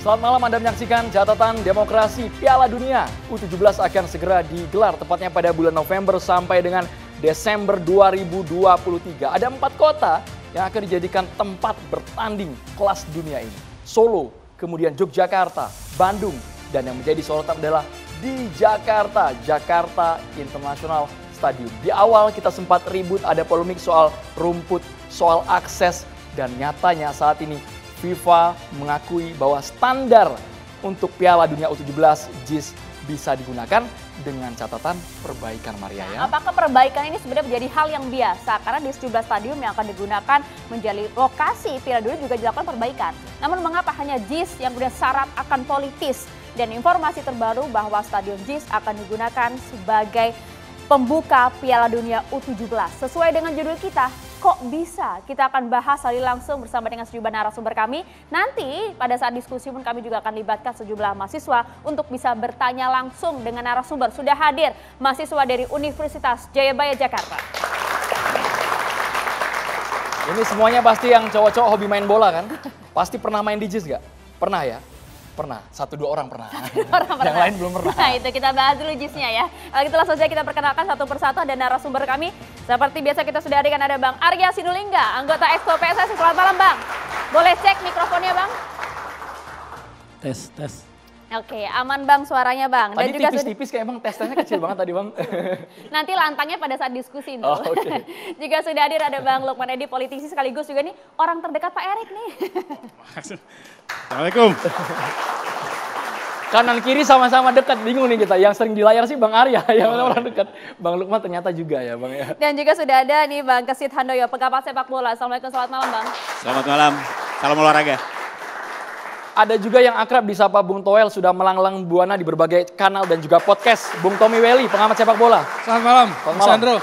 Selamat malam Anda menyaksikan catatan demokrasi Piala Dunia U17 akan segera digelar tepatnya pada bulan November sampai dengan Desember 2023. Ada empat kota yang akan dijadikan tempat bertanding kelas dunia ini. Solo, kemudian Yogyakarta, Bandung, dan yang menjadi sorotan adalah di Jakarta, Jakarta International Stadium. Di awal kita sempat ribut ada polemik soal rumput, soal akses, dan nyatanya saat ini FIFA mengakui bahwa standar untuk Piala Dunia U17 JIS bisa digunakan dengan catatan perbaikan Maria ya. apakah perbaikan ini sebenarnya menjadi hal yang biasa karena di sejumlah stadium yang akan digunakan menjadi lokasi Piala Dunia juga dilakukan perbaikan. Namun mengapa hanya JIS yang sudah syarat akan politis dan informasi terbaru bahwa stadion JIS akan digunakan sebagai pembuka Piala Dunia U17 sesuai dengan judul kita kok bisa? Kita akan bahas hal ini langsung bersama dengan sejumlah narasumber kami. Nanti pada saat diskusi pun kami juga akan libatkan sejumlah mahasiswa untuk bisa bertanya langsung dengan narasumber. Sudah hadir mahasiswa dari Universitas Jayabaya Jakarta. Ini semuanya pasti yang cowok-cowok hobi main bola kan? Pasti pernah main di JIS gak? Pernah ya? Pernah, satu dua orang pernah. orang pernah. Yang lain belum pernah. Nah itu kita bahas dulu jisnya ya. kalau kita langsung saja kita perkenalkan satu persatu ada narasumber kami. Seperti biasa kita sudah hadirkan ada Bang Arya Sinulingga, anggota Expo PSS. Selamat malam Bang. Boleh cek mikrofonnya Bang? Tes, tes. Oke, okay, aman Bang suaranya Bang. tadi tipis-tipis kayak emang testernya kecil banget tadi Bang. Nanti lantangnya pada saat diskusi nih. Oh, okay. Jika sudah hadir ada Bang Lukman Edi, politisi sekaligus juga nih orang terdekat Pak Erik nih. Assalamualaikum. Kanan kiri sama-sama dekat, bingung nih kita. Yang sering di layar sih Bang Arya, yang oh. orang dekat. Bang Lukman ternyata juga ya Bang ya. Dan juga sudah ada nih Bang Kesit Handoyo, pengamat sepak bola. Assalamualaikum, selamat malam Bang. Selamat malam, salam olahraga. Ada juga yang akrab disapa Bung Toel sudah melanglang buana di berbagai kanal dan juga podcast. Bung Tommy Welly, pengamat sepak bola. Selamat malam, Selamat malam. Sandro.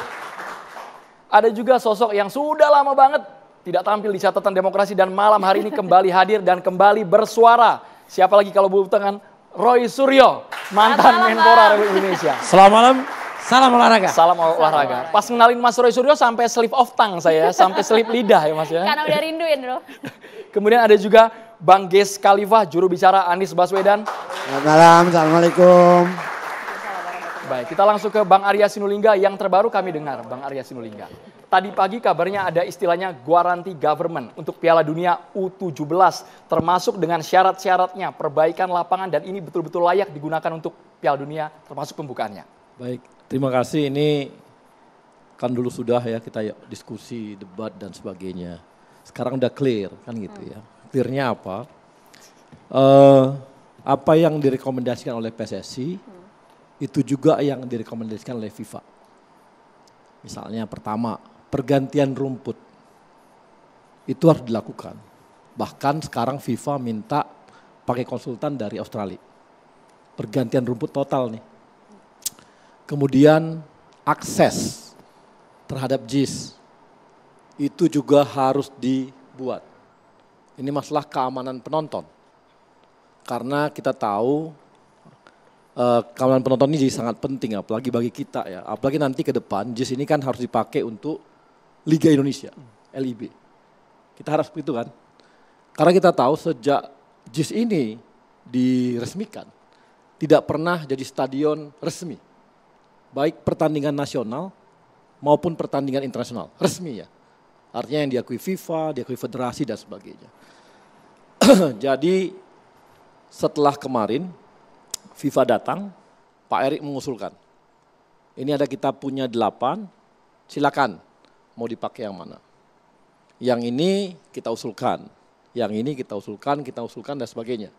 Ada juga sosok yang sudah lama banget tidak tampil di catatan demokrasi dan malam hari ini kembali hadir dan kembali bersuara. Siapa lagi kalau bukan tangan Roy Suryo, mantan Menpora Republik Indonesia. Selamat malam, Salam olahraga. Salam olahraga. Salam olahraga. Pas ngenalin Mas Roy Suryo sampai slip of tongue saya, sampai slip lidah ya Mas ya. Karena udah rindu ya, Bro. Kemudian ada juga Bang Ges Khalifah, juru bicara Anies Baswedan. Selamat malam, Assalamualaikum. Baik, kita langsung ke Bang Arya Sinulinga yang terbaru kami dengar, Bang Arya Sinulinga. Tadi pagi kabarnya ada istilahnya guarantee government untuk Piala Dunia U17 termasuk dengan syarat-syaratnya, perbaikan lapangan dan ini betul-betul layak digunakan untuk Piala Dunia termasuk pembukaannya. Baik, terima kasih. Ini kan dulu sudah ya kita diskusi, debat dan sebagainya. Sekarang udah clear kan gitu ya. Tirnya apa? Uh, apa yang direkomendasikan oleh PSSI hmm. itu juga yang direkomendasikan oleh FIFA. Misalnya pertama, pergantian rumput. Itu harus dilakukan. Bahkan sekarang FIFA minta pakai konsultan dari Australia. Pergantian rumput total nih. Kemudian akses terhadap JIS itu juga harus dibuat ini masalah keamanan penonton. Karena kita tahu uh, keamanan penonton ini jadi sangat penting apalagi bagi kita ya. Apalagi nanti ke depan JIS ini kan harus dipakai untuk Liga Indonesia, LIB. Kita harap begitu kan. Karena kita tahu sejak JIS ini diresmikan tidak pernah jadi stadion resmi. Baik pertandingan nasional maupun pertandingan internasional, resmi ya. Artinya yang diakui FIFA, diakui federasi dan sebagainya. Jadi setelah kemarin FIFA datang, Pak Erik mengusulkan. Ini ada kita punya delapan, silakan mau dipakai yang mana. Yang ini kita usulkan, yang ini kita usulkan, kita usulkan dan sebagainya.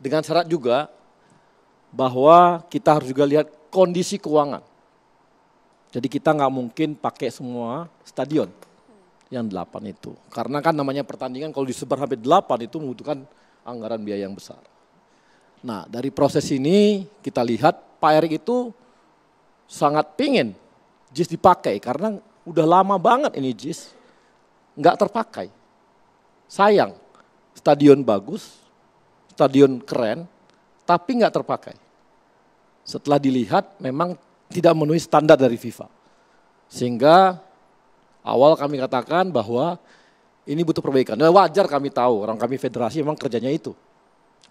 Dengan syarat juga bahwa kita harus juga lihat kondisi keuangan. Jadi kita nggak mungkin pakai semua stadion yang delapan itu. Karena kan namanya pertandingan kalau disebar sampai delapan itu membutuhkan anggaran biaya yang besar. Nah dari proses ini kita lihat Pak Erik itu sangat pingin JIS dipakai karena udah lama banget ini JIS nggak terpakai. Sayang, stadion bagus, stadion keren, tapi nggak terpakai. Setelah dilihat memang tidak memenuhi standar dari FIFA. Sehingga awal kami katakan bahwa ini butuh perbaikan. Nah, wajar kami tahu, orang kami federasi memang kerjanya itu.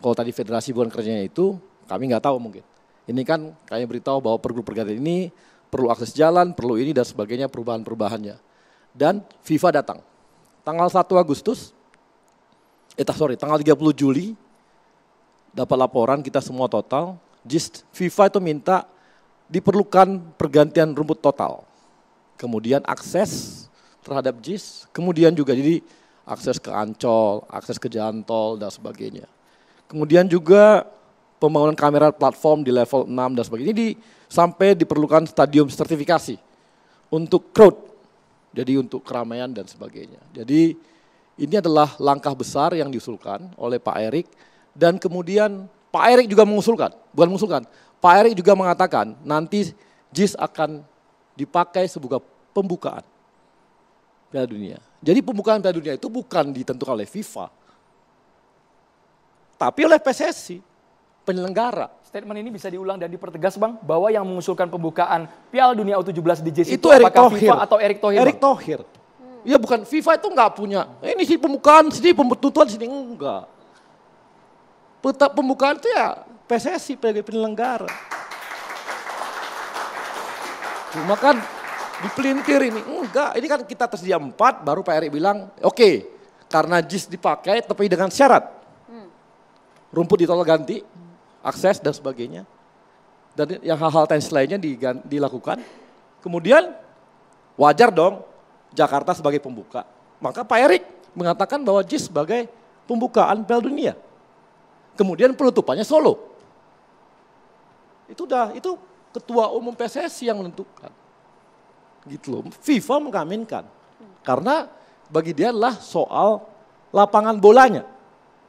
Kalau tadi federasi bukan kerjanya itu, kami nggak tahu mungkin. Ini kan kami beritahu bahwa pergub pergantian ini perlu akses jalan, perlu ini dan sebagainya perubahan-perubahannya. Dan FIFA datang. Tanggal 1 Agustus, eh sorry, tanggal 30 Juli dapat laporan kita semua total. Just FIFA itu minta diperlukan pergantian rumput total. Kemudian akses terhadap JIS, kemudian juga jadi akses ke Ancol, akses ke jalan tol dan sebagainya. Kemudian juga pembangunan kamera platform di level 6 dan sebagainya. Ini di, sampai diperlukan stadium sertifikasi untuk crowd, jadi untuk keramaian dan sebagainya. Jadi ini adalah langkah besar yang diusulkan oleh Pak Erik dan kemudian Pak Erik juga mengusulkan, bukan mengusulkan, Pak Erik juga mengatakan nanti JIS akan dipakai sebagai pembukaan Piala Dunia. Jadi pembukaan Piala Dunia itu bukan ditentukan oleh FIFA, tapi oleh PSSI, penyelenggara. Statement ini bisa diulang dan dipertegas Bang, bahwa yang mengusulkan pembukaan Piala Dunia U17 di JCC itu, Eric apakah Tohir. FIFA atau Erick Thohir? Erick Thohir. Hmm. Ya bukan FIFA itu nggak punya. Eh, ini sih pembukaan, sini pembetutuan, sini enggak. Petak pembukaan itu ya PSSI sebagai penyelenggara. Cuma kan dipelintir ini. Enggak, ini kan kita tersedia empat, baru Pak Erick bilang, oke, okay, karena JIS dipakai tapi dengan syarat. Rumput ditolak ganti, akses dan sebagainya. Dan yang hal-hal teknis lainnya dilakukan. Kemudian wajar dong Jakarta sebagai pembuka. Maka Pak Erick mengatakan bahwa JIS sebagai pembukaan Piala Dunia. Kemudian penutupannya Solo. Itu dah itu ketua umum PSSI yang menentukan gitu loh. FIFA mengaminkan. Karena bagi dia adalah soal lapangan bolanya.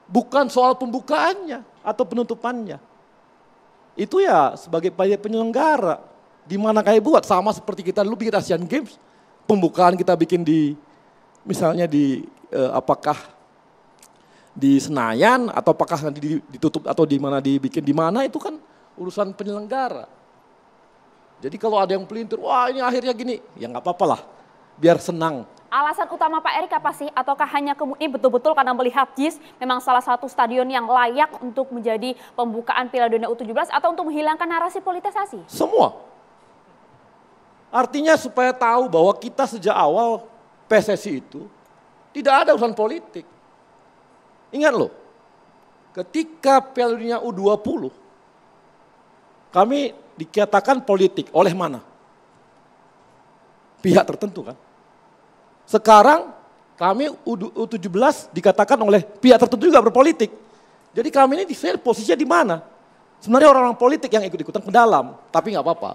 Bukan soal pembukaannya atau penutupannya. Itu ya sebagai penyelenggara. Di mana kayak buat sama seperti kita dulu bikin Asian Games. Pembukaan kita bikin di misalnya di eh, apakah di Senayan atau apakah nanti ditutup atau di mana dibikin di mana itu kan urusan penyelenggara. Jadi kalau ada yang pelintir, wah ini akhirnya gini, ya nggak apa-apa lah, biar senang. Alasan utama Pak Erik apa sih? Ataukah hanya ini betul-betul karena melihat JIS memang salah satu stadion yang layak untuk menjadi pembukaan Piala Dunia U17 atau untuk menghilangkan narasi politisasi? Semua. Artinya supaya tahu bahwa kita sejak awal PSSI itu tidak ada urusan politik. Ingat loh, ketika Piala Dunia U20 kami dikatakan politik oleh mana? Pihak tertentu kan. Sekarang kami U17 dikatakan oleh pihak tertentu juga berpolitik. Jadi kami ini saya posisinya di mana? Sebenarnya orang-orang politik yang ikut-ikutan ke dalam, tapi nggak apa-apa.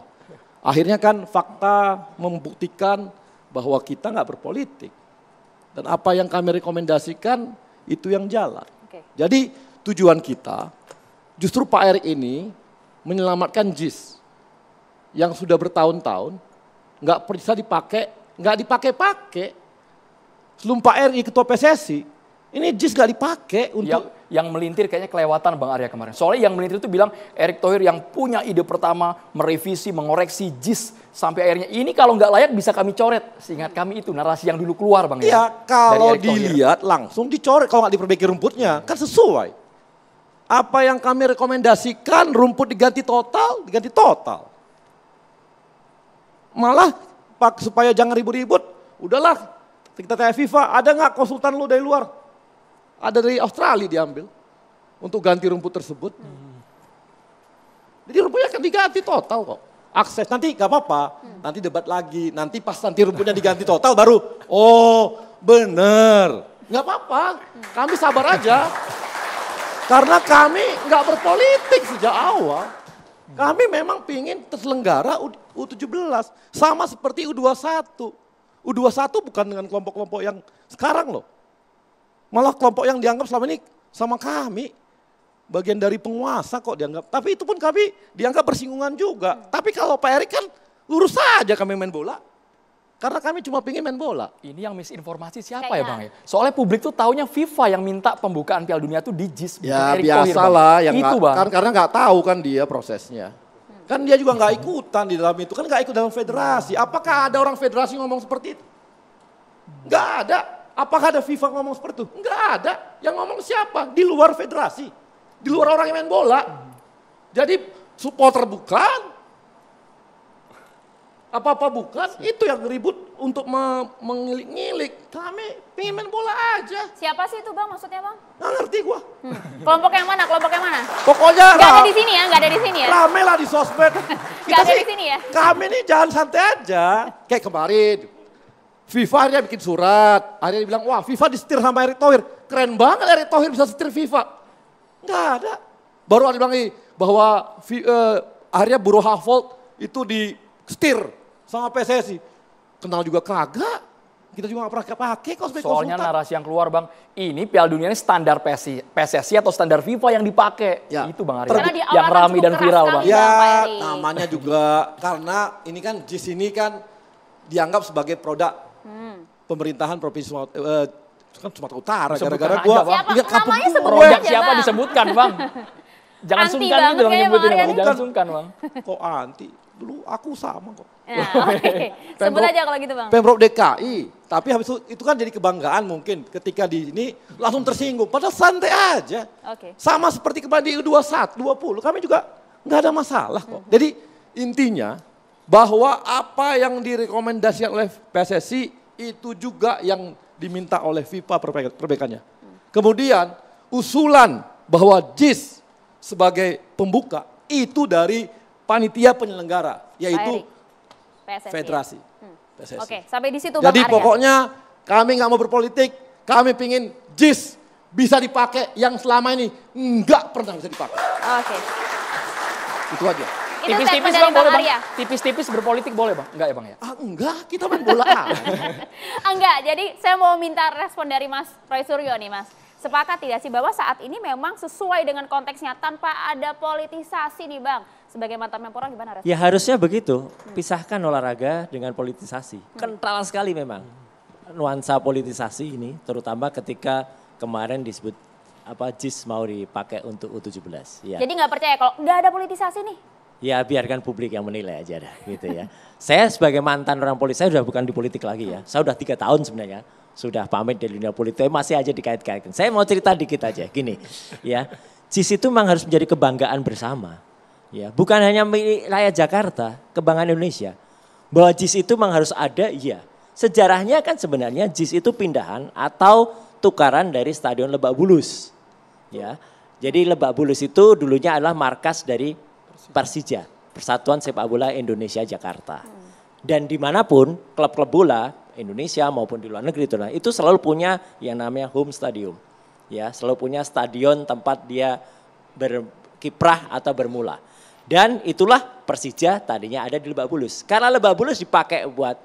Akhirnya kan fakta membuktikan bahwa kita nggak berpolitik. Dan apa yang kami rekomendasikan itu yang jalan. Okay. Jadi tujuan kita justru Pak Erick ini menyelamatkan JIS yang sudah bertahun-tahun nggak bisa dipakai, nggak dipakai-pakai. selumpah RI ketua PSSI, ini JIS nggak dipakai untuk yang, yang melintir kayaknya kelewatan Bang Arya kemarin. Soalnya yang melintir itu bilang Erick Thohir yang punya ide pertama merevisi, mengoreksi JIS sampai akhirnya ini kalau nggak layak bisa kami coret. Seingat kami itu narasi yang dulu keluar Bang ya. Iya, kalau dilihat langsung dicoret kalau nggak diperbaiki rumputnya kan sesuai. Apa yang kami rekomendasikan rumput diganti total, diganti total. Malah pak supaya jangan ribut-ribut, udahlah kita tanya FIFA, ada nggak konsultan lu dari luar? Ada dari Australia diambil untuk ganti rumput tersebut. Jadi rumputnya akan diganti total kok. Akses nanti gak apa-apa, nanti debat lagi. Nanti pas nanti rumputnya diganti total baru, oh bener. Gak apa-apa, kami sabar aja. Karena kami nggak berpolitik sejak awal. Kami memang pingin terselenggara U17 sama seperti U21. U21 bukan dengan kelompok-kelompok yang sekarang loh. Malah kelompok yang dianggap selama ini sama kami. Bagian dari penguasa kok dianggap. Tapi itu pun kami dianggap bersinggungan juga. Hmm. Tapi kalau Pak Erik kan lurus saja kami main bola. Karena kami cuma pingin main bola. Ini yang misinformasi siapa Kayak. ya Bang ya? Soalnya publik tuh taunya FIFA yang minta pembukaan Piala Dunia tuh di JIS. Ya biasa lah. Yang itu gak, Bang. Kan karena nggak tahu kan dia prosesnya. Kan dia juga nggak ikutan di dalam itu. Kan nggak ikut dalam federasi. Apakah ada orang federasi ngomong seperti itu? Nggak ada. Apakah ada FIFA ngomong seperti itu? Nggak ada. Yang ngomong siapa? Di luar federasi. Di luar orang yang main bola. Jadi supporter bukan, apa-apa bukan, itu yang ribut untuk mengilik-ngilik. Kami pingin main bola aja. Siapa sih itu bang maksudnya bang? Nggak ngerti gua. Hmm. Kelompok yang mana? Kelompok yang mana? Pokoknya nggak ada di sini ya, nggak ada di sini ya. Rame lah di sosmed. Kita ada sih, di sini ya. Kami ini jangan santai aja. Kayak kemarin, FIFA dia bikin surat. Akhirnya dia bilang, wah FIFA disetir sama Erick Thohir. Keren banget Erick Thohir bisa setir FIFA. Nggak ada. Baru ada bilang bahwa uh, akhirnya Buruh Havold itu di setir sama PSSI. Kenal juga kagak. Kita juga gak pernah pakai kok sebagai Soalnya konsultan. narasi yang keluar Bang, ini Piala Dunia ini standar PSSI, PSSI atau standar FIFA yang dipakai. Ya. Itu Bang Arya. Yang kan rame dan viral Bang. Ya, namanya juga karena ini kan di sini kan dianggap sebagai produk hmm. pemerintahan provinsi Sumatera, eh, kan Sumatera Utara gara-gara gua ingat iya, kampung produk siapa bang. disebutkan bang jangan anti sungkan gitu dong nyebutin bang jangan sungkan bang kok anti dulu aku sama kok. Ya, Sebut aja kalau gitu bang. Pemprov DKI, tapi habis itu, itu kan jadi kebanggaan mungkin ketika di sini langsung tersinggung. Padahal santai aja. Okay. Sama seperti kepada di 21, 20, kami juga nggak ada masalah kok. Hmm. Jadi intinya bahwa apa yang direkomendasikan oleh PSSI itu juga yang diminta oleh FIFA perbaikannya. Hmm. Kemudian usulan bahwa JIS sebagai pembuka itu dari panitia penyelenggara, yaitu PSSI. Ya? federasi. Hmm. Oke, ya. Oke, sampai di situ. Jadi Bang pokoknya kami nggak mau berpolitik, kami pingin JIS bisa dipakai yang selama ini nggak pernah bisa dipakai. Oke. Itu aja. Tipis-tipis bang, bang boleh bang? Tipis-tipis berpolitik boleh bang? Enggak ya bang ya? Ah, enggak, kita main bola. enggak, jadi saya mau minta respon dari Mas Roy Suryo nih Mas. Sepakat tidak sih bahwa saat ini memang sesuai dengan konteksnya tanpa ada politisasi nih bang sebagai mantan Menpora gimana Res? Ya harusnya begitu, pisahkan olahraga dengan politisasi. Hmm. Kental sekali memang nuansa politisasi ini, terutama ketika kemarin disebut apa JIS mau dipakai untuk U17. Ya. Jadi nggak percaya kalau nggak ada politisasi nih? Ya biarkan publik yang menilai aja dah gitu ya. saya sebagai mantan orang politik, saya sudah bukan di politik lagi ya. Saya sudah tiga tahun sebenarnya, sudah pamit dari dunia politik, masih aja dikait-kaitkan. Saya mau cerita dikit aja, gini ya. JIS itu memang harus menjadi kebanggaan bersama Ya, bukan hanya milik rakyat Jakarta, kebanggaan Indonesia. Bahwa JIS itu memang harus ada, iya. Sejarahnya kan sebenarnya JIS itu pindahan atau tukaran dari Stadion Lebak Bulus. Ya. Jadi Lebak Bulus itu dulunya adalah markas dari Persija, Persatuan Sepak Bola Indonesia Jakarta. Dan dimanapun klub-klub bola Indonesia maupun di luar negeri itu, itu selalu punya yang namanya home stadium. Ya, selalu punya stadion tempat dia berkiprah atau bermula. Dan itulah Persija tadinya ada di Lebak Bulus. Karena Lebak Bulus dipakai buat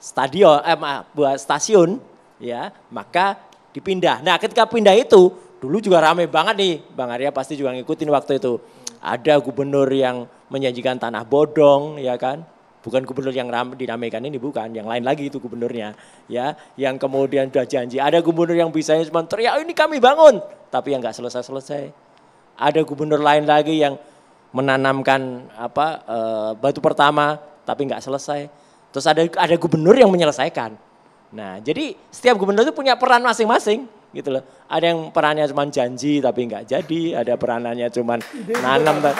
stadion, eh, buat stasiun, ya maka dipindah. Nah ketika pindah itu dulu juga rame banget nih, Bang Arya pasti juga ngikutin waktu itu. Ada gubernur yang menjanjikan tanah bodong, ya kan? Bukan gubernur yang ram, dinamikan ini bukan, yang lain lagi itu gubernurnya, ya, yang kemudian sudah janji. Ada gubernur yang bisanya cuma teriak oh, ini kami bangun, tapi yang nggak selesai selesai. Ada gubernur lain lagi yang menanamkan apa e, batu pertama tapi nggak selesai. Terus ada ada gubernur yang menyelesaikan. Nah, jadi setiap gubernur itu punya peran masing-masing gitu loh. Ada yang perannya cuma janji tapi nggak jadi, ada peranannya cuma nanam. Nah,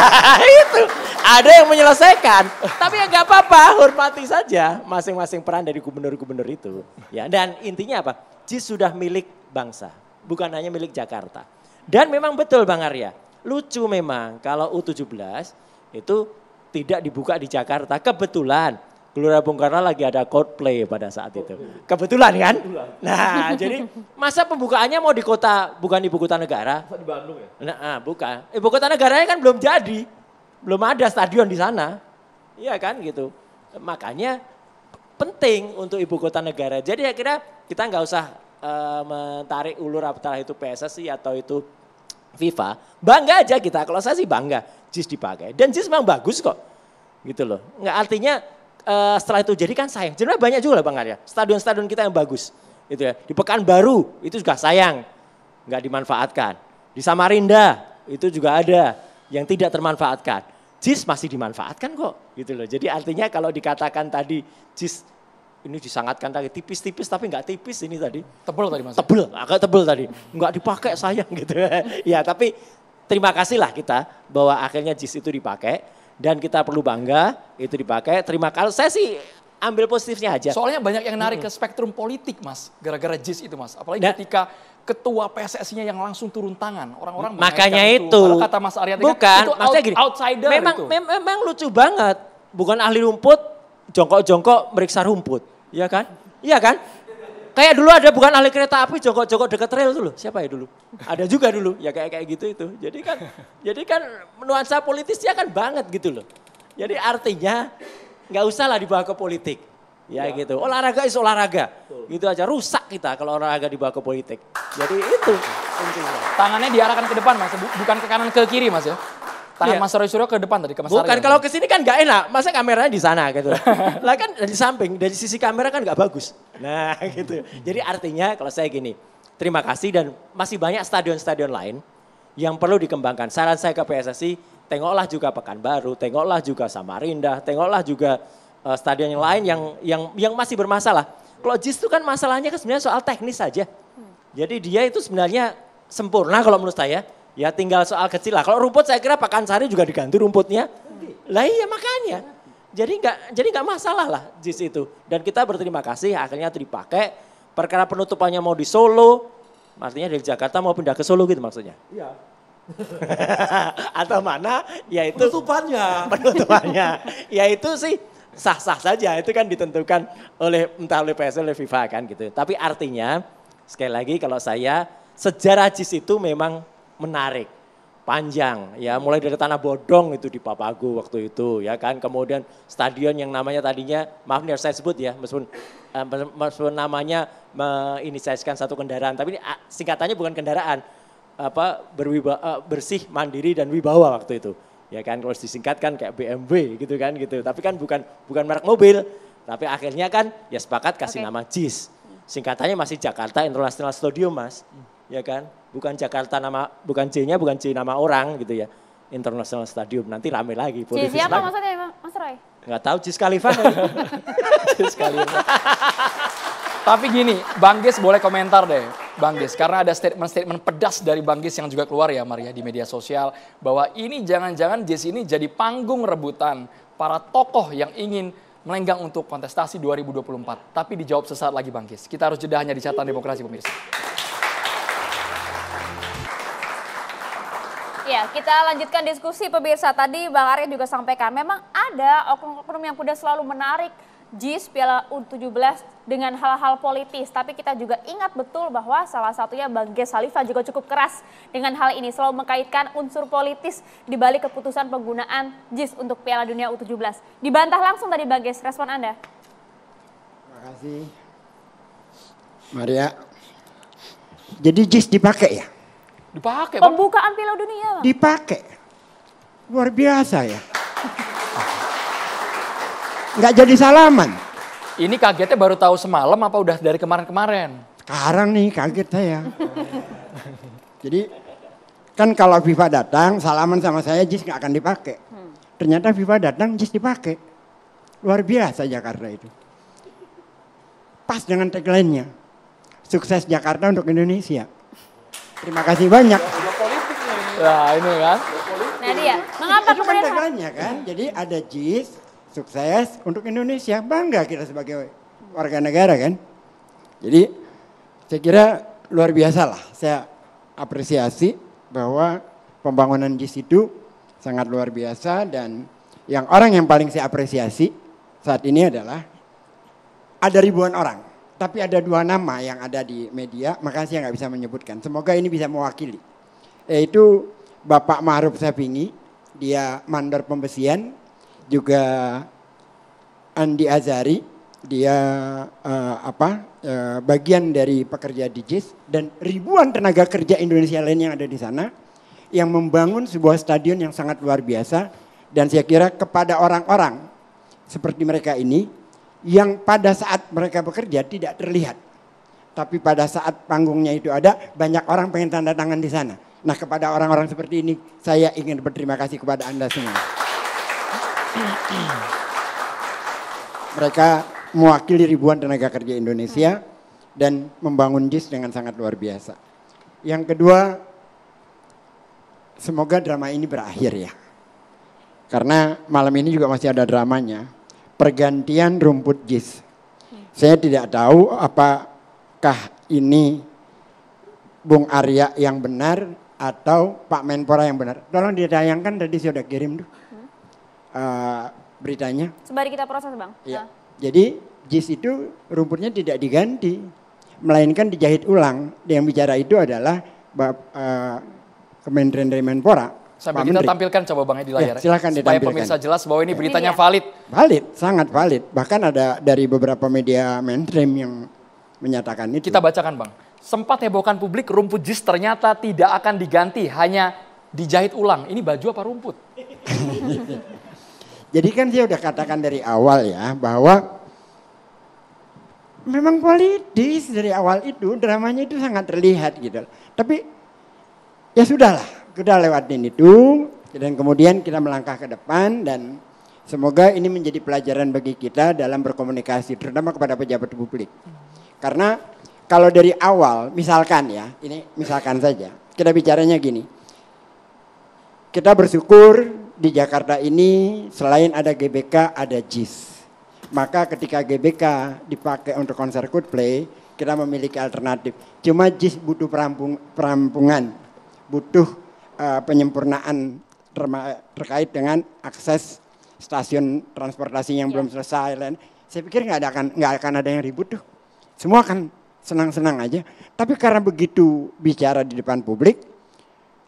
itu ada yang menyelesaikan, tapi ya nggak apa-apa, hormati saja masing-masing peran dari gubernur-gubernur itu. Ya, dan intinya apa? JIS sudah milik bangsa, bukan hanya milik Jakarta. Dan memang betul Bang Arya, Lucu memang kalau U17 itu tidak dibuka di Jakarta. Kebetulan Gelora Bung Karno lagi ada Coldplay pada saat itu. Kebetulan kan? Nah, jadi masa pembukaannya mau di kota bukan ibu kota negara? Masa di Bandung ya? Nah, ah, bukan. Ibu eh, kota negaranya kan belum jadi. Belum ada stadion di sana. Iya kan gitu. Makanya penting untuk ibu kota negara. Jadi akhirnya kita nggak usah uh, eh, menarik ulur apakah itu PSSI atau itu FIFA, bangga aja kita. Kalau saya sih bangga, JIS dipakai. Dan JIS memang bagus kok. Gitu loh. Nggak artinya uh, setelah itu jadi kan sayang. Sebenarnya banyak juga lah Bang Arya, stadion-stadion kita yang bagus. Gitu ya. Di Pekanbaru itu juga sayang. Nggak dimanfaatkan. Di Samarinda itu juga ada yang tidak termanfaatkan. JIS masih dimanfaatkan kok gitu loh. Jadi artinya kalau dikatakan tadi JIS ini disangatkan tadi tipis-tipis tapi nggak tipis ini tadi. Tebel tadi mas. Tebel, agak tebel tadi. Nggak dipakai sayang gitu. ya tapi terima kasih lah kita bahwa akhirnya JIS itu dipakai dan kita perlu bangga itu dipakai. Terima kasih. Saya sih ambil positifnya aja. Soalnya banyak yang narik ke spektrum politik mas, gara-gara JIS itu mas. Apalagi nah, ketika ketua PSSI-nya yang langsung turun tangan. Orang-orang makanya itu. itu. kata Mas Arya bukan, kan, itu maksudnya out, gini, outsider memang, itu. Memang lucu banget. Bukan ahli rumput, jongkok-jongkok meriksa rumput, iya kan? Iya kan? Kayak dulu ada bukan ahli kereta api jongkok-jongkok deket rel dulu. Siapa ya dulu? Ada juga dulu. Ya kayak kayak gitu itu. Jadi kan jadi kan nuansa politisnya kan banget gitu loh. Jadi artinya nggak usah lah dibawa ke politik. Ya, ya. gitu. Olahraga is olahraga. Betul. Gitu aja rusak kita kalau olahraga dibawa ke politik. Jadi itu kuncinya. Tangannya diarahkan ke depan Mas, bukan ke kanan ke kiri Mas ya. Tangan iya. Mas Roy Suryo ke depan tadi ke Mas Bukan, Arya. kalau ke sini kan nggak enak. Masa kameranya di sana gitu. lah kan dari samping, dari sisi kamera kan nggak bagus. Nah gitu. Jadi artinya kalau saya gini, terima kasih dan masih banyak stadion-stadion lain yang perlu dikembangkan. Saran saya ke PSSI, tengoklah juga Pekanbaru, tengoklah juga Samarinda, tengoklah juga uh, stadion yang lain yang yang yang masih bermasalah. Kalau JIS itu kan masalahnya kan sebenarnya soal teknis saja. Hmm. Jadi dia itu sebenarnya sempurna kalau menurut saya Ya tinggal soal kecil lah. Kalau rumput saya kira Pak Kansari juga diganti rumputnya. Lah iya makanya. Jadi nggak jadi nggak masalah lah jis itu. Dan kita berterima kasih akhirnya itu dipakai. Perkara penutupannya mau di Solo, artinya dari Jakarta mau pindah ke Solo gitu maksudnya. Iya. Atau mana? Ya itu. penutupannya. Penutupannya. Ya, itu sih sah-sah saja itu kan ditentukan oleh entah oleh PSL oleh FIFA kan gitu. Tapi artinya sekali lagi kalau saya sejarah JIS itu memang menarik panjang ya mulai dari tanah bodong itu di Papago waktu itu ya kan kemudian stadion yang namanya tadinya maaf nih harus saya sebut ya meskipun eh, meskipun namanya menginisiasikan satu kendaraan tapi ini ah, singkatannya bukan kendaraan apa berwiba, eh, bersih mandiri dan wibawa waktu itu ya kan kalau disingkatkan kayak BMW gitu kan gitu tapi kan bukan bukan merek mobil tapi akhirnya kan ya sepakat kasih okay. nama JIS singkatannya masih Jakarta International Stadium mas ya kan? Bukan Jakarta nama, bukan C-nya, bukan C nama orang gitu ya. International Stadium, nanti rame lagi. Jadi siapa lagi. maksudnya Mas Roy? Enggak tahu, Cis Khalifa. Cis Khalifa. Tapi gini, Bang Gis boleh komentar deh, Bang Gis. Karena ada statement-statement pedas dari Bang Gis yang juga keluar ya, Maria, di media sosial. Bahwa ini jangan-jangan Jis ini jadi panggung rebutan para tokoh yang ingin melenggang untuk kontestasi 2024. Tapi dijawab sesaat lagi Bang Gis. Kita harus jeda hanya di catatan demokrasi pemirsa. Ya, kita lanjutkan diskusi pemirsa. Tadi Bang Arya juga sampaikan, memang ada oknum-oknum yang sudah selalu menarik JIS Piala U17 dengan hal-hal politis. Tapi kita juga ingat betul bahwa salah satunya Bang Ges Khalifa juga cukup keras dengan hal ini. Selalu mengkaitkan unsur politis di balik keputusan penggunaan JIS untuk Piala Dunia U17. Dibantah langsung tadi Bang Ges, respon Anda. Terima kasih. Maria, jadi JIS dipakai ya? Dipakai. Pembukaan Piala Dunia. Bang. Dipakai. Luar biasa ya. Nggak jadi salaman. Ini kagetnya baru tahu semalam apa udah dari kemarin-kemarin? Sekarang nih kaget saya. jadi kan kalau FIFA datang salaman sama saya JIS nggak akan dipakai. Hmm. Ternyata FIFA datang JIS dipakai. Luar biasa Jakarta itu. Pas dengan tagline-nya. Sukses Jakarta untuk Indonesia. Terima kasih banyak. Nah ini kan. Nah dia, ya, mengapa itu kemudian... kan, jadi ada JIS, sukses untuk Indonesia, bangga kita sebagai warga negara kan. Jadi saya kira luar biasa lah, saya apresiasi bahwa pembangunan JIS itu sangat luar biasa dan yang orang yang paling saya apresiasi saat ini adalah ada ribuan orang tapi ada dua nama yang ada di media, maka saya nggak bisa menyebutkan. Semoga ini bisa mewakili. Yaitu Bapak Ma'ruf Sabingi, dia mandor pembesian, juga Andi Azari, dia uh, apa uh, bagian dari pekerja di dan ribuan tenaga kerja Indonesia lain yang ada di sana yang membangun sebuah stadion yang sangat luar biasa dan saya kira kepada orang-orang seperti mereka ini yang pada saat mereka bekerja tidak terlihat. Tapi pada saat panggungnya itu ada, banyak orang pengen tanda tangan di sana. Nah kepada orang-orang seperti ini, saya ingin berterima kasih kepada Anda semua. Mereka mewakili ribuan tenaga kerja Indonesia dan membangun JIS dengan sangat luar biasa. Yang kedua, semoga drama ini berakhir ya. Karena malam ini juga masih ada dramanya pergantian rumput jis. Saya tidak tahu apakah ini Bung Arya yang benar atau Pak Menpora yang benar. Tolong ditayangkan tadi sudah kirim tuh uh, beritanya. Sembari kita proses bang. Ya. Jadi jis itu rumputnya tidak diganti, melainkan dijahit ulang. Yang bicara itu adalah uh, Kementerian dari Menpora Sambil Pak kita tampilkan coba Bang di ya, layar. Ya, silakan Supaya pemirsa jelas bahwa ini iya. beritanya valid. Valid, sangat valid. Bahkan ada dari beberapa media mainstream yang menyatakan itu. Kita bacakan Bang. Sempat hebohkan publik rumput jis ternyata tidak akan diganti, hanya dijahit ulang. Ini baju apa rumput? Jadi kan saya udah katakan dari awal ya bahwa memang politis dari awal itu dramanya itu sangat terlihat gitu. Tapi ya sudahlah kita lewatin itu dan kemudian kita melangkah ke depan dan semoga ini menjadi pelajaran bagi kita dalam berkomunikasi terutama kepada pejabat publik. Karena kalau dari awal misalkan ya, ini misalkan saja. Kita bicaranya gini. Kita bersyukur di Jakarta ini selain ada GBK ada JIS. Maka ketika GBK dipakai untuk konser Coldplay, kita memiliki alternatif. Cuma JIS butuh perampung, perampungan, butuh uh, penyempurnaan terkait dengan akses stasiun transportasi yang ya. belum selesai. Lain. Saya pikir nggak akan nggak akan ada yang ribut tuh. Semua akan senang-senang aja. Tapi karena begitu bicara di depan publik,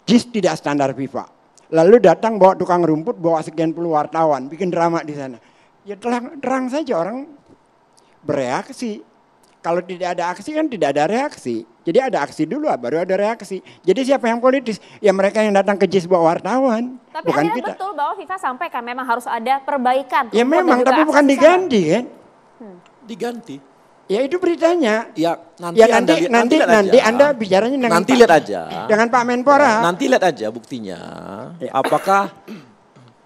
JIS tidak standar FIFA. Lalu datang bawa tukang rumput, bawa sekian puluh wartawan, bikin drama di sana. Ya terang, terang saja orang bereaksi. Kalau tidak ada aksi kan tidak ada reaksi. Jadi ada aksi dulu baru ada reaksi. Jadi siapa yang politis? Ya mereka yang datang ke JIS buat wartawan. Tapi bukan kita. betul bahwa FIFA sampaikan memang harus ada perbaikan. Ya memang tapi bukan diganti sama. kan? Hmm. Diganti. Ya itu beritanya. Ya nanti ya, nanti anda, nanti nanti, nanti aja. Anda bicaranya dengan Nanti lihat aja. Dengan Pak Menpora. Ya, nanti lihat aja buktinya. Ya. Apakah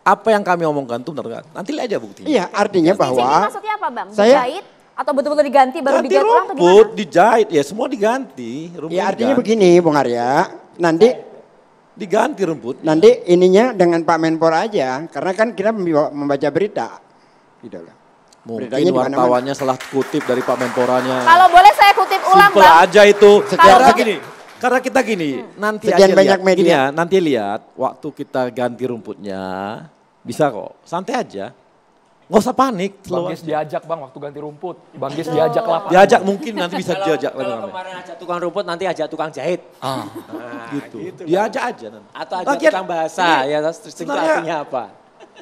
apa yang kami omongkan itu benar Nanti lihat aja buktinya. Iya, artinya bahwa Di maksudnya apa, Bang? Saya, Jahit atau betul-betul diganti baru ganti dijahit rumput, ulang atau dijahit ya semua diganti rumput. Ya artinya diganti. begini Bung Arya, nanti diganti rumput. Nanti ininya dengan Pak Menpora aja karena kan kita membaca berita gitu loh. Mungkin wartawannya salah kutip dari Pak Menporanya. Kalau boleh saya kutip ulang Simple bang. aja itu. karena gini, karena kita gini, hmm. nanti Sekian aja banyak lihat, media. Gini ya, nanti lihat waktu kita ganti rumputnya bisa kok, santai aja. Gak usah panik. Bang Gis diajak bang waktu ganti rumput. Bang Gis diajak lapangan. Diajak mungkin nanti bisa diajak. Kalau kemarin ajak tukang rumput nanti ajak tukang jahit. Ah, nah, gitu. gitu. Diajak aja nanti. Atau ajak Lagi, tukang bahasa ini, ya itu artinya apa.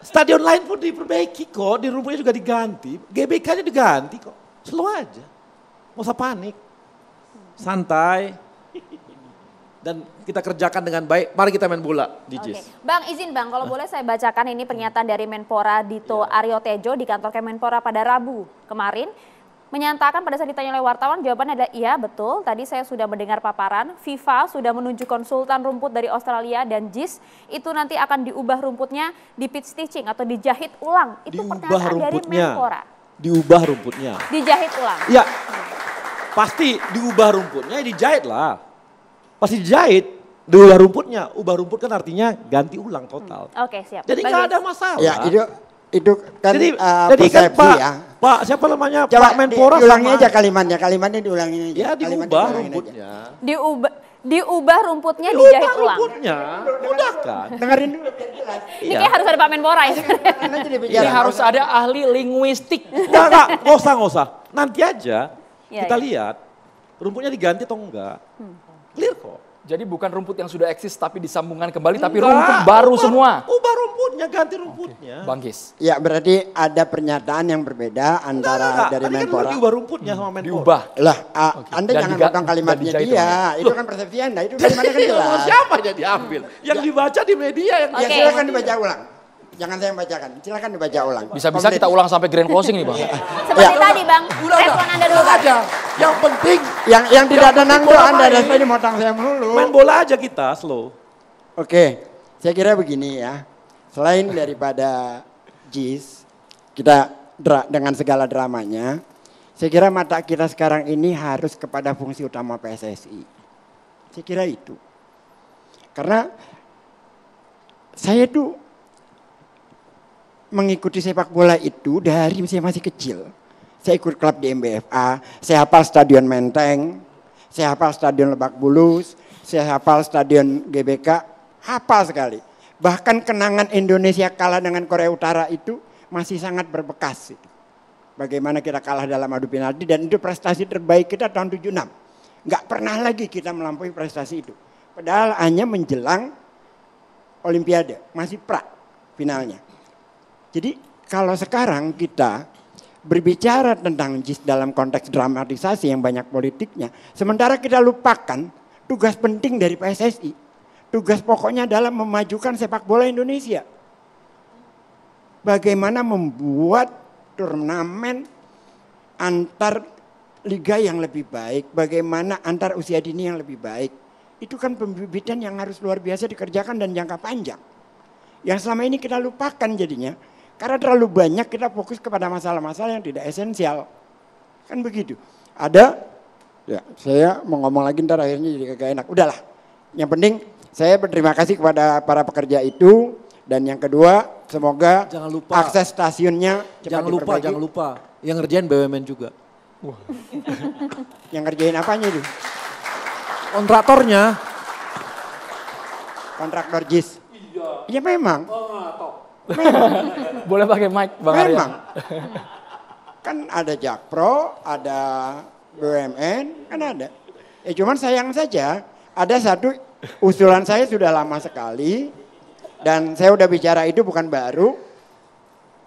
Stadion lain pun diperbaiki kok. Di rumputnya juga diganti. GBK-nya diganti kok. Slow aja. Gak usah panik. Santai dan kita kerjakan dengan baik. Mari kita main bola di JIS. Okay. Bang, izin Bang, kalau ah. boleh saya bacakan ini pernyataan dari Menpora Dito yeah. Aryo Tejo di kantor Kemenpora pada Rabu kemarin menyatakan pada saat ditanya oleh wartawan jawabannya adalah iya betul tadi saya sudah mendengar paparan FIFA sudah menunjuk konsultan rumput dari Australia dan JIS itu nanti akan diubah rumputnya di pitch stitching atau dijahit ulang itu diubah pernyataan rumputnya. dari Menpora diubah rumputnya dijahit ulang iya pasti diubah rumputnya dijahit lah Pasti dijahit, diubah rumputnya. Ubah rumput kan artinya ganti ulang total. Hmm. Oke, okay, siap. Jadi nggak ada masalah. Ya, itu itu kan jadi, uh, jadi kan Pak, ya. Pak siapa namanya Coba Pak Menpora di, aja kalimatnya kalimatnya diulangi aja. Ya diubah rumputnya. Aja. Diubah diubah rumputnya diubah dijahit ulang. rumputnya. Udah kan. Dengerin dulu jelas. Ini kayak harus ada Pak Menpora ya. Ini iya. harus ada ahli linguistik. Enggak, enggak, enggak usah, enggak usah. Nanti aja ya, kita ya. lihat rumputnya diganti atau enggak. Hmm. Clear kok. Jadi bukan rumput yang sudah eksis tapi disambungkan kembali Enggak, tapi rumput baru ubah, semua. Ubah rumputnya, ganti rumputnya. Okay. Bangkis. Ya berarti ada pernyataan yang berbeda antara Enggak, dari Tadi kan Menpora. Kan diubah rumputnya sama Menpora. Diubah. Lah, uh, okay. Anda dan jangan potong kalimatnya dia. Itu, kan nah, itu kan persepsi Anda, itu kalimatnya kan jelas. Siapa yang diambil? Yang ya. dibaca di media yang okay. Ya, silakan dibaca ulang. Jangan saya bacakan. Silakan dibaca ulang. Bisa-bisa kita ulang sampai grand closing nih, Bang. Iya. Seperti ya. tadi, Bang. Respon Anda dulu. Aja. Yang penting yang yang tidak ada nanggung Anda dan saya motong saya melulu. Main bola aja kita slow. Oke. Saya kira begini ya. Selain daripada JIS, kita dra dengan segala dramanya, saya kira mata kita sekarang ini harus kepada fungsi utama PSSI. Saya kira itu. Karena saya tuh mengikuti sepak bola itu dari saya masih kecil. Saya ikut klub di MBFA, saya hafal stadion Menteng, saya hafal stadion Lebak Bulus, saya hafal stadion GBK, hafal sekali. Bahkan kenangan Indonesia kalah dengan Korea Utara itu masih sangat berbekas. Bagaimana kita kalah dalam adu penalti dan itu prestasi terbaik kita tahun 76. Nggak pernah lagi kita melampaui prestasi itu. Padahal hanya menjelang Olimpiade, masih pra finalnya. Jadi kalau sekarang kita berbicara tentang JIS dalam konteks dramatisasi yang banyak politiknya, sementara kita lupakan tugas penting dari PSSI. Tugas pokoknya dalam memajukan sepak bola Indonesia. Bagaimana membuat turnamen antar liga yang lebih baik, bagaimana antar usia dini yang lebih baik. Itu kan pembibitan yang harus luar biasa dikerjakan dan jangka panjang. Yang selama ini kita lupakan jadinya. Karena terlalu banyak kita fokus kepada masalah-masalah yang tidak esensial. Kan begitu. Ada, ya saya mau ngomong lagi ntar akhirnya jadi kagak enak. Udahlah. Yang penting saya berterima kasih kepada para pekerja itu. Dan yang kedua, semoga jangan lupa, akses stasiunnya cepat jangan lupa, diperbaiki. Jangan lupa, yang ngerjain BUMN juga. yang ngerjain apanya itu? Kontraktornya. Kontraktor JIS. Iya. Ya memang. Oh, Boleh pakai mic Bang Memang. kan ada Jakpro, ada BUMN, kan ada. Ya cuman sayang saja ada satu usulan saya sudah lama sekali dan saya udah bicara itu bukan baru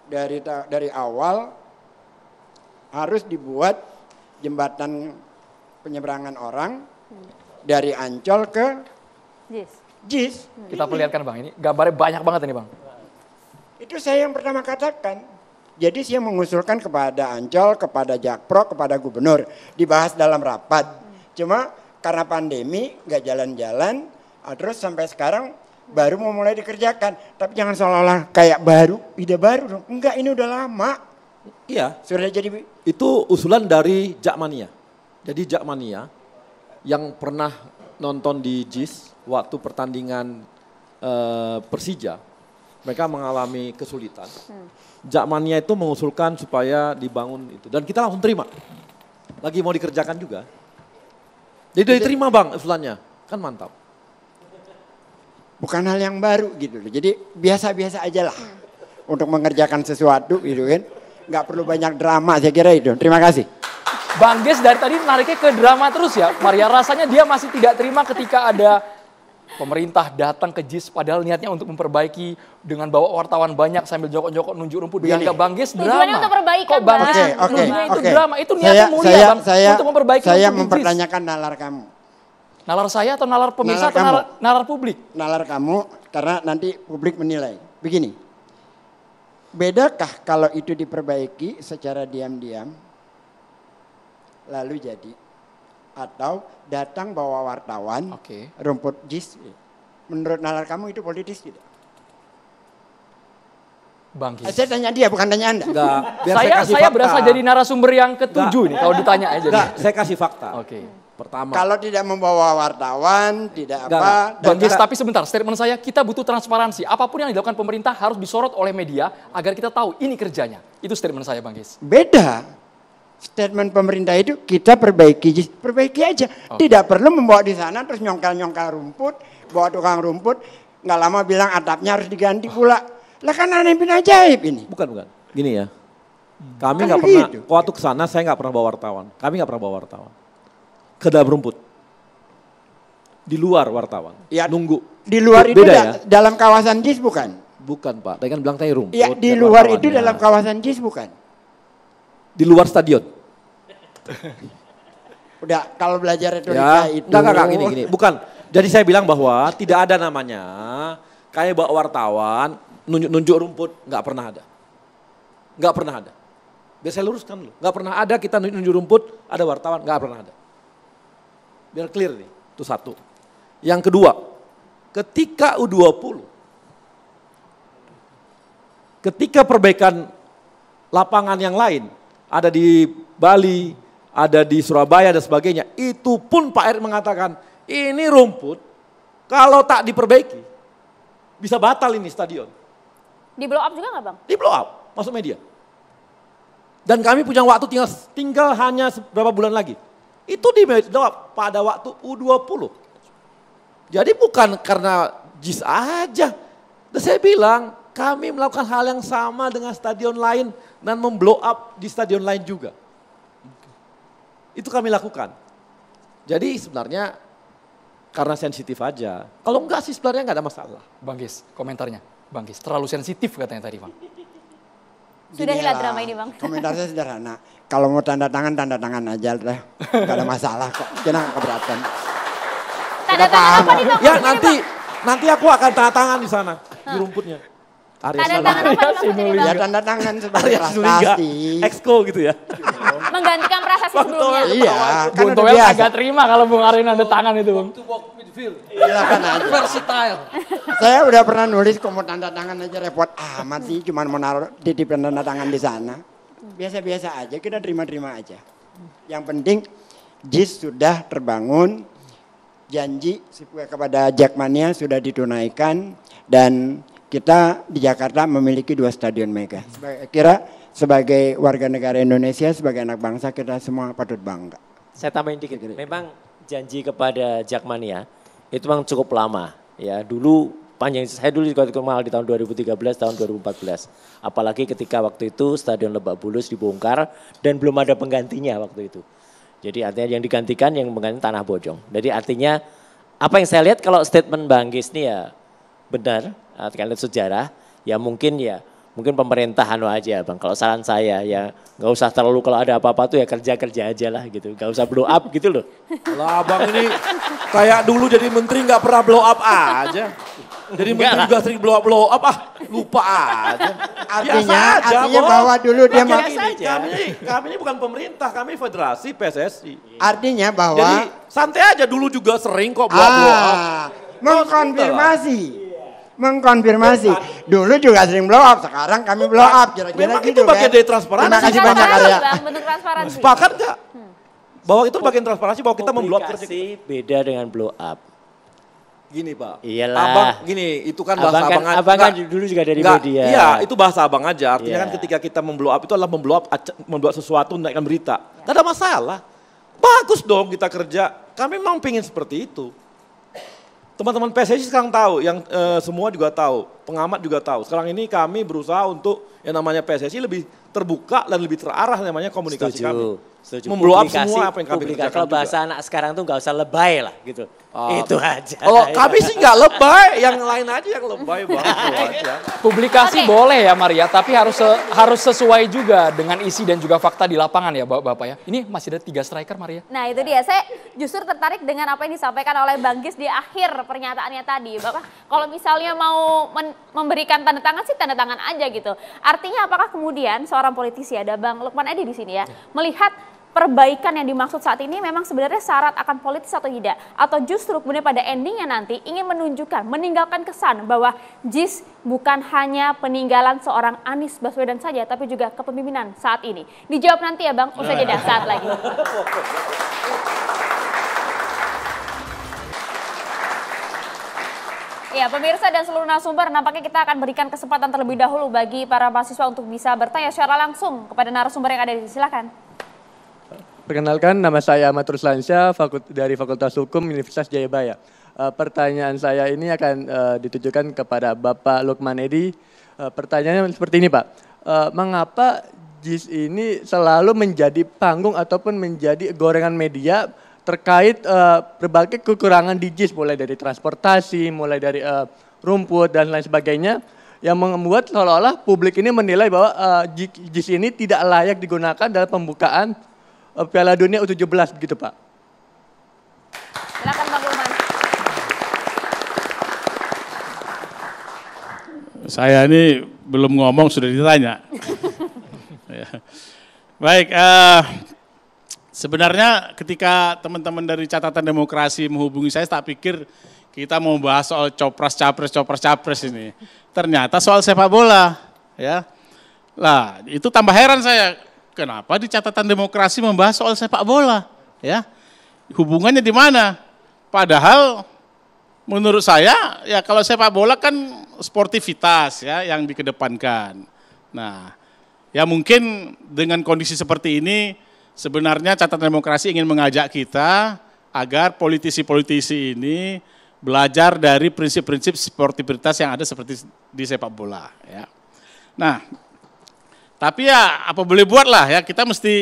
dari dari awal harus dibuat jembatan penyeberangan orang dari Ancol ke JIS. JIS. Kita perlihatkan Bang ini gambarnya banyak banget ini Bang. Itu saya yang pertama katakan. Jadi saya mengusulkan kepada Ancol, kepada Jakpro, kepada Gubernur. Dibahas dalam rapat. Cuma karena pandemi nggak jalan-jalan, ah, terus sampai sekarang baru mau mulai dikerjakan. Tapi jangan seolah-olah kayak baru, ide baru dong. Enggak, ini udah lama. Iya. Sudah jadi. Itu usulan dari Jakmania. Jadi Jakmania yang pernah nonton di JIS waktu pertandingan uh, Persija mereka mengalami kesulitan. Hmm. Jakmania itu mengusulkan supaya dibangun itu dan kita langsung terima. Lagi mau dikerjakan juga. Jadi, Jadi diterima bang usulannya, kan mantap. Bukan hal yang baru gitu loh. Jadi biasa-biasa aja lah hmm. untuk mengerjakan sesuatu gitu kan. Gak perlu banyak drama saya kira itu. Terima kasih. Bang Ges dari tadi nariknya ke drama terus ya. Maria rasanya dia masih tidak terima ketika ada pemerintah datang ke JIS padahal niatnya untuk memperbaiki dengan bawa wartawan banyak sambil jokok-jokok nunjuk rumput dianggap Bang Gis drama. Tujuannya untuk perbaikan Kok Bang okay, okay, itu okay. drama, itu niatnya saya, mulia saya, Bang saya, untuk memperbaiki Saya mempertanyakan JIS. nalar kamu. Nalar saya atau nalar pemirsa nalar atau nalar, nalar publik? Nalar kamu karena nanti publik menilai. Begini, bedakah kalau itu diperbaiki secara diam-diam lalu jadi atau datang bawa wartawan, okay. rumput jis. Menurut nalar kamu itu politis tidak? Bang Kis. Saya tanya dia, bukan tanya Anda. Enggak, biar saya, saya, kasih saya fakta. berasa jadi narasumber yang ketujuh nih kalau ditanya aja. Enggak, saya kasih fakta. Oke. Okay. Pertama. Kalau tidak membawa wartawan, tidak enggak, apa. Bang Kis, tapi sebentar, statement saya, kita butuh transparansi. Apapun yang dilakukan pemerintah harus disorot oleh media agar kita tahu ini kerjanya. Itu statement saya Bang Kis. Beda statement pemerintah itu kita perbaiki perbaiki aja okay. tidak perlu membawa di sana terus nyongkel nyongkel rumput bawa tukang rumput nggak lama bilang atapnya harus diganti pula lah kan aneh bin ajaib ini bukan bukan gini ya hmm. kami kan nggak kan pernah Kau waktu ke sana saya nggak pernah bawa wartawan kami nggak pernah bawa wartawan ke dalam rumput di luar wartawan ya, nunggu di luar itu Beda da ya? dalam kawasan JIS bukan bukan pak tadi kan bilang tadi rumput ya, di luar itu ya. dalam kawasan JIS bukan di luar stadion. Udah kalau belajar retorika ya, itu. Enggak, enggak, gini, gini. Bukan. Jadi saya bilang bahwa tidak ada namanya kayak bawa wartawan nunjuk-nunjuk rumput. Enggak pernah ada. Enggak pernah ada. Biar saya luruskan dulu. Enggak pernah ada kita nunjuk rumput, ada wartawan. Enggak pernah ada. Biar clear nih. Itu satu. Yang kedua, ketika U20, ketika perbaikan lapangan yang lain, ada di Bali, ada di Surabaya dan sebagainya. Itu pun Pak Erick mengatakan, ini rumput kalau tak diperbaiki bisa batal ini stadion. Di blow up juga nggak bang? Di blow up, masuk media. Dan kami punya waktu tinggal, tinggal hanya beberapa bulan lagi. Itu di blow pada waktu U20. Jadi bukan karena JIS aja. Dan saya bilang, kami melakukan hal yang sama dengan stadion lain dan memblow up di stadion lain juga. Itu kami lakukan. Jadi sebenarnya karena sensitif aja. Kalau enggak sih sebenarnya enggak ada masalah. Bang Gis, komentarnya. Bang Gis, terlalu sensitif katanya tadi Bang. Sudah hilang ya, drama ini bang. Komentarnya sederhana. Kalau mau tanda tangan, tanda tangan aja. Lah. ada masalah kok. Jangan keberatan. Tanda tangan apa nih bang? Ya nanti, nanti aku akan tanda tangan di sana. Di rumputnya. Arya tanda tangan apa maksudnya Ya tanda tangan seperti pasti. Exco gitu ya. Menggantikan prasasti sebelumnya. Iya. Kan Bung kan Toel agak terima kalau Bung Arya nanda tangan itu Bung. To walk midfield. Silakan aja. Versatile. Saya udah pernah nulis kamu tanda tangan aja repot amat sih. cuma mau naruh titip tanda tangan di sana. Biasa-biasa aja kita terima-terima aja. Yang penting JIS sudah terbangun. Janji kepada Jackmania sudah ditunaikan. Dan kita di Jakarta memiliki dua stadion mega. Sebagai, kira sebagai warga negara Indonesia, sebagai anak bangsa kita semua patut bangga. Saya tambahin dikit. Memang janji kepada Jakmania itu memang cukup lama. Ya dulu panjang saya dulu juga kenal di tahun 2013 tahun 2014 apalagi ketika waktu itu stadion Lebak Bulus dibongkar dan belum ada penggantinya waktu itu jadi artinya yang digantikan yang mengganti tanah bojong jadi artinya apa yang saya lihat kalau statement Bang Gis ini ya benar Eh, terkait sejarah ya mungkin ya mungkin pemerintahan aja bang kalau saran saya ya nggak usah terlalu kalau ada apa-apa tuh ya kerja kerja aja lah gitu nggak usah blow up gitu loh lah bang ini kayak dulu jadi menteri nggak pernah blow up aja jadi Enggak menteri juga sering blow up blow up ah lupa aja artinya aja, artinya bahwa dulu dia mau kami kami ini bukan pemerintah kami federasi PSSI artinya bahwa jadi santai aja dulu juga sering kok blow up ah, blow up ah, mengkonfirmasi mengkonfirmasi. Dulu juga sering blow up, sekarang kami blow up. Kira-kira gitu itu bagian kan? dari transparansi. Terima kasih banyak Arya. Bentuk transparansi. Sepakat gak? Hmm. Bahwa itu bagian transparansi bahwa kita memblow up. beda dengan blow up. Gini Pak. Iyalah. Abang gini, itu kan bahasa abang kan, abang, abang kan dulu juga dari enggak, media. Iya, itu bahasa abang aja. Artinya yeah. kan ketika kita memblow up itu adalah memblow up, membuat sesuatu, naikkan berita. Yeah. ada masalah. Bagus dong kita kerja. Kami memang pengen seperti itu teman-teman PSSI sekarang tahu, yang e, semua juga tahu, pengamat juga tahu. Sekarang ini kami berusaha untuk yang namanya PSSI lebih terbuka dan lebih terarah namanya komunikasi Setuju. kami. Setuju. Memblow up semua apa yang kami kerjakan. Kalau bahasa juga. anak sekarang tuh nggak usah lebay lah gitu. Uh, itu aja. Kalau oh, iya. kami sih nggak lebay, yang lain aja yang lebay banget. Iya. Publikasi okay. boleh ya Maria, tapi harus se harus sesuai juga dengan isi dan juga fakta di lapangan ya Bapak-Bapak ya. Ini masih ada tiga striker Maria. Nah itu dia, saya justru tertarik dengan apa yang disampaikan oleh Bang Gis di akhir pernyataannya tadi. Bapak, kalau misalnya mau memberikan tanda tangan sih tanda tangan aja gitu. Artinya apakah kemudian seorang politisi ada Bang Lukman Edi di sini ya, ya. melihat perbaikan yang dimaksud saat ini memang sebenarnya syarat akan politis atau tidak atau justru kemudian pada endingnya nanti ingin menunjukkan meninggalkan kesan bahwa JIS bukan hanya peninggalan seorang Anies Baswedan saja tapi juga kepemimpinan saat ini. Dijawab nanti ya Bang, usai jeda saat lagi. Ya, pemirsa dan seluruh narasumber, nampaknya kita akan berikan kesempatan terlebih dahulu bagi para mahasiswa untuk bisa bertanya secara langsung kepada narasumber yang ada di sini. Silakan. Perkenalkan, nama saya Ahmad Ruslansyah fakult dari Fakultas Hukum Universitas Jayabaya. Uh, pertanyaan saya ini akan uh, ditujukan kepada Bapak Lukman Edi. Uh, pertanyaannya seperti ini Pak, uh, mengapa JIS ini selalu menjadi panggung ataupun menjadi gorengan media terkait uh, berbagai kekurangan di JIS, mulai dari transportasi, mulai dari uh, rumput dan lain sebagainya, yang membuat seolah-olah publik ini menilai bahwa uh, JIS ini tidak layak digunakan dalam pembukaan Eh, Piala Dunia U17 begitu Pak. Silakan Bang Gilman. Saya ini belum ngomong sudah ditanya. Ya. Baik, uh, sebenarnya ketika teman-teman dari catatan demokrasi menghubungi saya, tak pikir kita mau bahas soal copras capres copras capres ini. Ternyata soal sepak bola, ya. Lah, itu tambah heran saya kenapa di catatan demokrasi membahas soal sepak bola? Ya, hubungannya di mana? Padahal menurut saya ya kalau sepak bola kan sportivitas ya yang dikedepankan. Nah, ya mungkin dengan kondisi seperti ini sebenarnya catatan demokrasi ingin mengajak kita agar politisi-politisi ini belajar dari prinsip-prinsip sportivitas yang ada seperti di sepak bola ya. Nah, tapi ya apa boleh buat lah ya kita mesti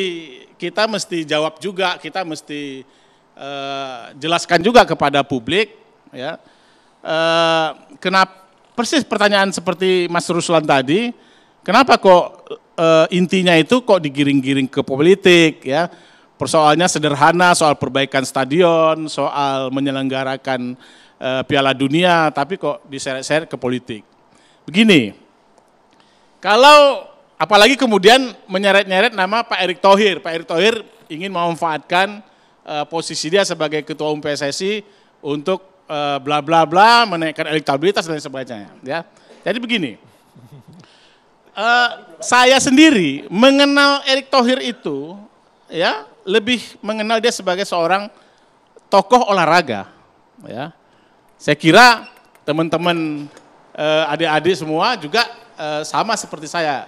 kita mesti jawab juga, kita mesti uh, jelaskan juga kepada publik ya. Uh, eh, kenapa persis pertanyaan seperti Mas Ruslan tadi, kenapa kok uh, intinya itu kok digiring-giring ke politik ya? Persoalannya sederhana soal perbaikan stadion, soal menyelenggarakan uh, Piala Dunia, tapi kok diseret-seret ke politik. Begini, kalau Apalagi kemudian menyeret-nyeret nama Pak Erick Thohir. Pak Erick Thohir ingin memanfaatkan uh, posisi dia sebagai ketua umum PSSI untuk uh, bla bla bla menaikkan elektabilitas dan sebagainya. Ya, jadi begini. Uh, saya sendiri mengenal Erick Thohir itu ya lebih mengenal dia sebagai seorang tokoh olahraga ya. Saya kira teman-teman adik-adik semua juga sama seperti saya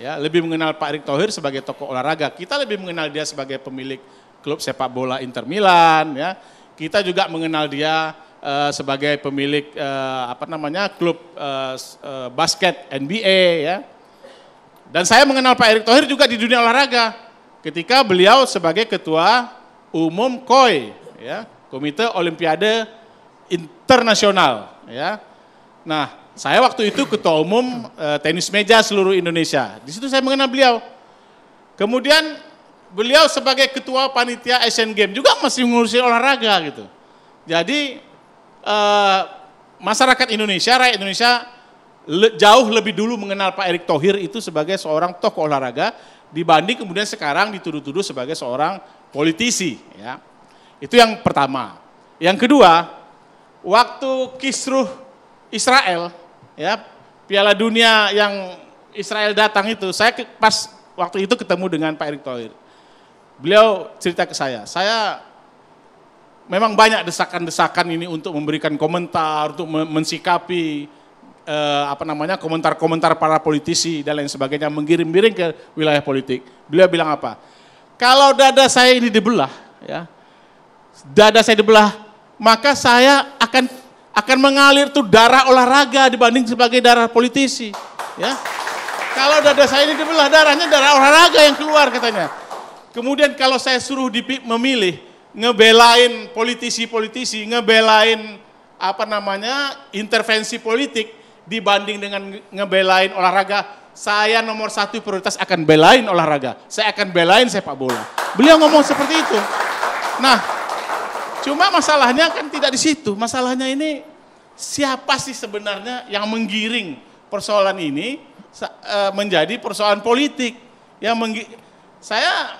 ya lebih mengenal Pak Erick Thohir sebagai tokoh olahraga. Kita lebih mengenal dia sebagai pemilik klub sepak bola Inter Milan, ya. Kita juga mengenal dia uh, sebagai pemilik uh, apa namanya klub uh, uh, basket NBA, ya. Dan saya mengenal Pak Erick Thohir juga di dunia olahraga ketika beliau sebagai ketua umum KOI, ya, Komite Olimpiade Internasional, ya. Nah, saya waktu itu ketua umum eh, tenis meja seluruh Indonesia. Di situ saya mengenal beliau. Kemudian beliau sebagai ketua panitia Asian Games juga masih mengurusi olahraga gitu. Jadi eh, masyarakat Indonesia, rakyat Indonesia le, jauh lebih dulu mengenal Pak Erick Thohir itu sebagai seorang tokoh olahraga dibanding kemudian sekarang dituduh-tuduh sebagai seorang politisi. Ya. Itu yang pertama. Yang kedua, waktu kisruh Israel ya Piala Dunia yang Israel datang itu, saya pas waktu itu ketemu dengan Pak Erick Thohir. Beliau cerita ke saya, saya memang banyak desakan-desakan ini untuk memberikan komentar, untuk mensikapi eh, apa namanya komentar-komentar para politisi dan lain sebagainya, menggiring-giring ke wilayah politik. Beliau bilang apa? Kalau dada saya ini dibelah, ya, dada saya dibelah, maka saya akan mengalir tuh darah olahraga dibanding sebagai darah politisi. Ya. Kalau dada saya ini dibelah darahnya darah olahraga yang keluar katanya. Kemudian kalau saya suruh dipilih memilih ngebelain politisi-politisi, ngebelain apa namanya intervensi politik dibanding dengan ngebelain olahraga, saya nomor satu prioritas akan belain olahraga. Saya akan belain sepak bola. Beliau ngomong seperti itu. Nah, Cuma masalahnya kan tidak di situ. Masalahnya ini siapa sih sebenarnya yang menggiring persoalan ini e, menjadi persoalan politik yang saya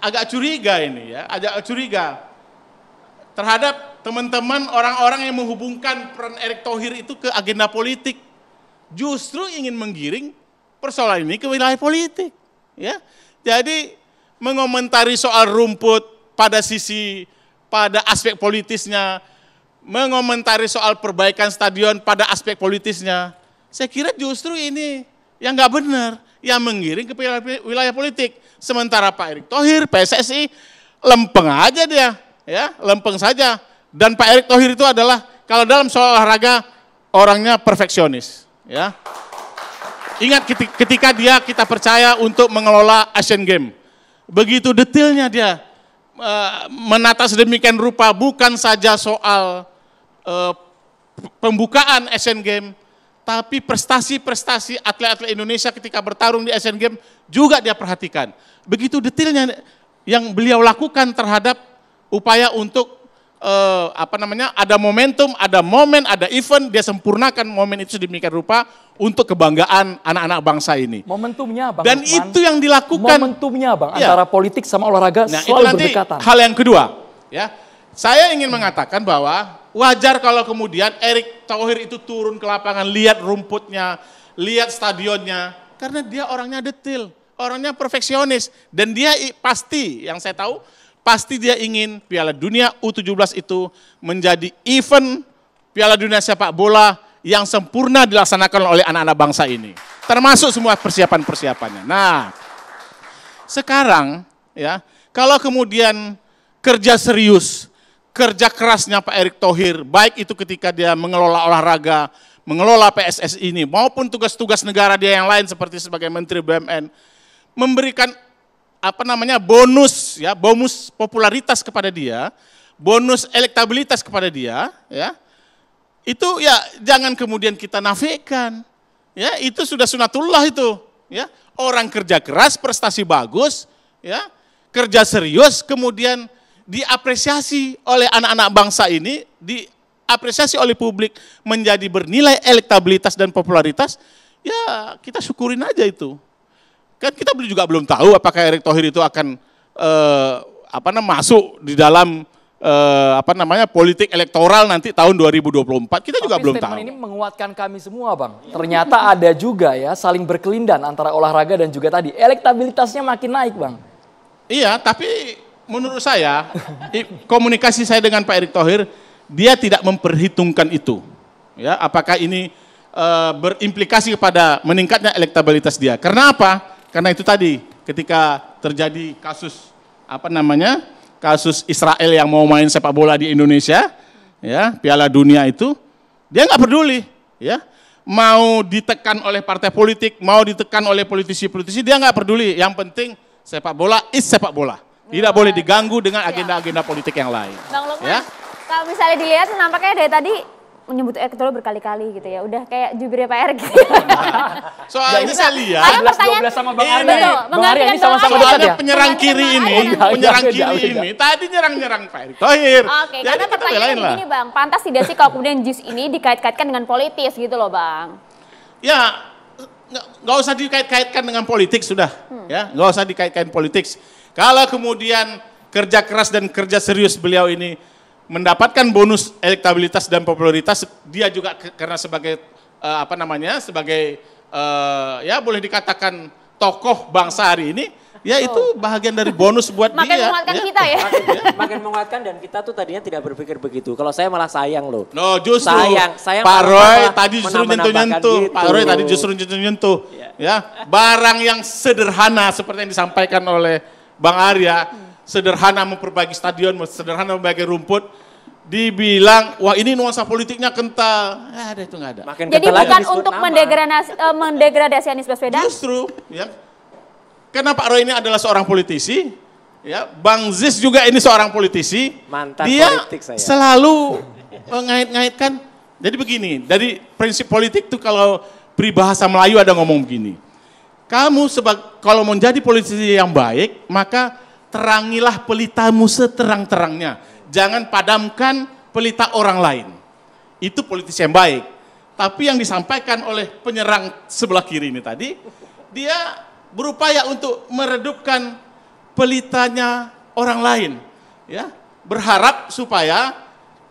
agak curiga ini ya, agak curiga terhadap teman-teman orang-orang yang menghubungkan peran Erick Thohir itu ke agenda politik justru ingin menggiring persoalan ini ke wilayah politik ya. Jadi mengomentari soal rumput pada sisi pada aspek politisnya mengomentari soal perbaikan stadion pada aspek politisnya. Saya kira justru ini yang nggak benar, yang menggiring ke wilayah politik. Sementara Pak Erick Thohir, PSSI, lempeng aja dia, ya lempeng saja. Dan Pak Erick Thohir itu adalah kalau dalam soal olahraga orangnya perfeksionis, ya. Ingat ketika dia kita percaya untuk mengelola Asian Games. Begitu detailnya dia eh, menata sedemikian rupa bukan saja soal eh, pembukaan Asian Games, tapi prestasi-prestasi atlet-atlet Indonesia ketika bertarung di Asian Games juga dia perhatikan. Begitu detailnya yang beliau lakukan terhadap upaya untuk eh, apa namanya ada momentum, ada momen, ada event, dia sempurnakan momen itu sedemikian rupa untuk kebanggaan anak-anak bangsa ini. Momentumnya, bang. Dan itu yang dilakukan. Momentumnya, bang, ya. antara politik sama olahraga nah, selalu itu nanti berdekatan. Hal yang kedua, ya, saya ingin mengatakan bahwa Wajar kalau kemudian Erick Thohir itu turun ke lapangan, lihat rumputnya, lihat stadionnya, karena dia orangnya detil, orangnya perfeksionis, dan dia pasti, yang saya tahu, pasti dia ingin Piala Dunia U17 itu menjadi event Piala Dunia sepak bola yang sempurna dilaksanakan oleh anak-anak bangsa ini, termasuk semua persiapan-persiapannya. Nah, sekarang ya, kalau kemudian kerja serius kerja kerasnya Pak Erick Thohir, baik itu ketika dia mengelola olahraga, mengelola PSS ini, maupun tugas-tugas negara dia yang lain seperti sebagai Menteri BUMN, memberikan apa namanya bonus ya bonus popularitas kepada dia bonus elektabilitas kepada dia ya itu ya jangan kemudian kita nafikan ya itu sudah sunatullah itu ya orang kerja keras prestasi bagus ya kerja serius kemudian diapresiasi oleh anak-anak bangsa ini, diapresiasi oleh publik menjadi bernilai elektabilitas dan popularitas, ya kita syukurin aja itu. Kan kita juga belum tahu apakah Erick Thohir itu akan eh, apa namanya masuk di dalam eh, apa namanya politik elektoral nanti tahun 2024. Kita Tapi juga belum tahu. ini menguatkan kami semua, Bang. Ternyata ada juga ya saling berkelindan antara olahraga dan juga tadi elektabilitasnya makin naik, Bang. Iya, tapi menurut saya komunikasi saya dengan Pak Erick Thohir dia tidak memperhitungkan itu. Ya, apakah ini e, berimplikasi kepada meningkatnya elektabilitas dia? Karena apa? Karena itu tadi ketika terjadi kasus apa namanya? kasus Israel yang mau main sepak bola di Indonesia, ya, Piala Dunia itu, dia nggak peduli, ya. Mau ditekan oleh partai politik, mau ditekan oleh politisi-politisi, dia nggak peduli. Yang penting sepak bola is sepak bola. Tidak boleh iya. diganggu dengan iya. agenda-agenda politik yang lain. Bang Lukman, ya? kalau misalnya dilihat nampaknya dari tadi menyebut ketua berkali-kali gitu ya. Udah kayak jubirnya PR gitu. Ya. Soalnya saya lihat. Saya sama Bang Arya. Bang Arya ini sama-sama dekat ya. Penyerang kiri ini. Iya, penyerang kiri ini. Tadi nyerang-nyerang Pak Erick Thohir. Oke. Ya, karena pertanyaannya begini Bang. Pantas tidak sih kalau kemudian JIS ini dikait-kaitkan dengan politis gitu loh Bang. Ya. Nggak usah dikait-kaitkan dengan politik sudah. Hmm. Ya. Nggak usah dikait-kaitkan politik. Kalau kemudian kerja keras dan kerja serius beliau ini mendapatkan bonus elektabilitas dan popularitas, dia juga karena sebagai uh, apa namanya sebagai uh, ya boleh dikatakan tokoh bangsa hari ini, Ya itu bahagian dari bonus buat makin dia. Makin menguatkan ya. kita ya. Makin, ya. makin menguatkan dan kita tuh tadinya tidak berpikir begitu. Kalau saya malah sayang loh. No justru. Sayang. sayang Pak Roy gitu. tadi justru nyentuh-nyentuh. Gitu. Pak Roy tadi justru nyentuh-nyentuh. Ya. ya. Barang yang sederhana seperti yang disampaikan oleh Bang Arya, sederhana memperbaiki stadion, sederhana memperbaiki rumput, dibilang wah ini nuansa politiknya kental. Nah, ada itu nggak ada. Makin Jadi ya, bukan untuk mendegradasi, uh, eh, mendegradasi Anies Baswedan. Justru, ya. Karena Pak Roy ini adalah seorang politisi, ya. Bang Zis juga ini seorang politisi. Mantan dia politik saya. selalu mengait-ngaitkan. Jadi begini, dari prinsip politik tuh kalau peribahasa Melayu ada ngomong begini. Kamu sebab kalau mau jadi politisi yang baik, maka terangilah pelitamu seterang-terangnya. Jangan padamkan pelita orang lain. Itu politisi yang baik. Tapi yang disampaikan oleh penyerang sebelah kiri ini tadi, dia berupaya untuk meredupkan pelitanya orang lain, ya. Berharap supaya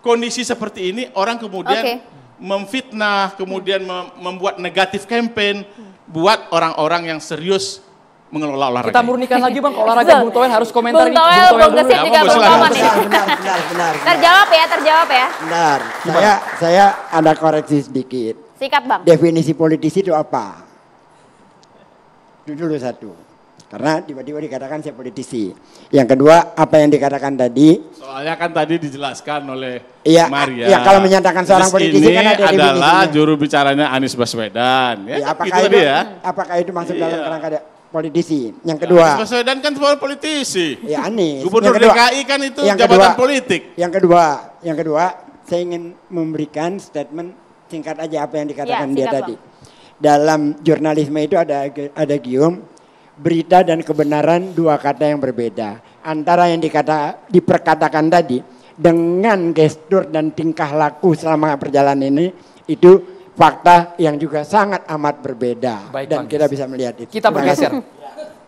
kondisi seperti ini orang kemudian okay. memfitnah, kemudian membuat negatif campaign buat orang-orang yang serius mengelola olahraga. Kita murnikan lagi bang, olahraga Bung Toel harus komentar Bung Toel, Bung Gesit juga Bung Toel. Benar, benar, benar. Terjawab ya, terjawab ya. Benar. Saya, saya ada koreksi sedikit. Sikat bang. Definisi politisi itu apa? dulu satu karena tiba-tiba dikatakan saya politisi. Yang kedua, apa yang dikatakan tadi? Soalnya kan tadi dijelaskan oleh ya, Maria. Ya, kalau menyatakan seorang politisi ini kan ada adalah definisinya. juru bicaranya Anies Baswedan. Ya, ya apakah gitu itu, ya? Apakah itu masuk iya. dalam kerangka politisi? Yang ya, kedua. Anies Baswedan kan seorang politisi. Ya Anies. Gubernur DKI kan itu yang jabatan kedua, politik. Yang kedua, yang kedua, saya ingin memberikan statement singkat aja apa yang dikatakan ya, dia tadi. Dalam jurnalisme itu ada ada gium berita dan kebenaran dua kata yang berbeda. Antara yang dikata, diperkatakan tadi dengan gestur dan tingkah laku selama perjalanan ini itu fakta yang juga sangat amat berbeda. Baik, dan Bang kita bisa melihat itu. Kita bergeser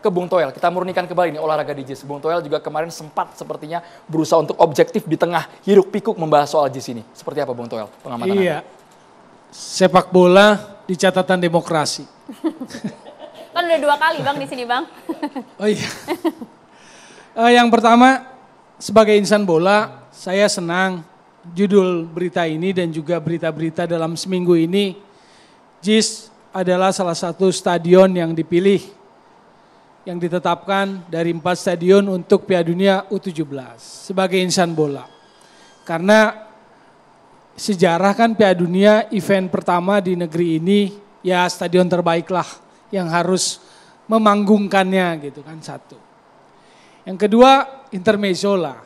ke Bung Toel. Kita murnikan kembali ini olahraga DJ. Bung Toel juga kemarin sempat sepertinya berusaha untuk objektif di tengah hiruk pikuk membahas soal JIS ini. Seperti apa Bung Toel pengamatan Iya. Sepak bola di catatan demokrasi. Kan udah dua kali bang di sini bang. oh iya. Uh, yang pertama sebagai insan bola saya senang judul berita ini dan juga berita-berita dalam seminggu ini. JIS adalah salah satu stadion yang dipilih yang ditetapkan dari empat stadion untuk Piala Dunia U17 sebagai insan bola. Karena sejarah kan Piala Dunia event pertama di negeri ini ya stadion terbaik lah yang harus memanggungkannya gitu kan satu. Yang kedua intermezzo lah.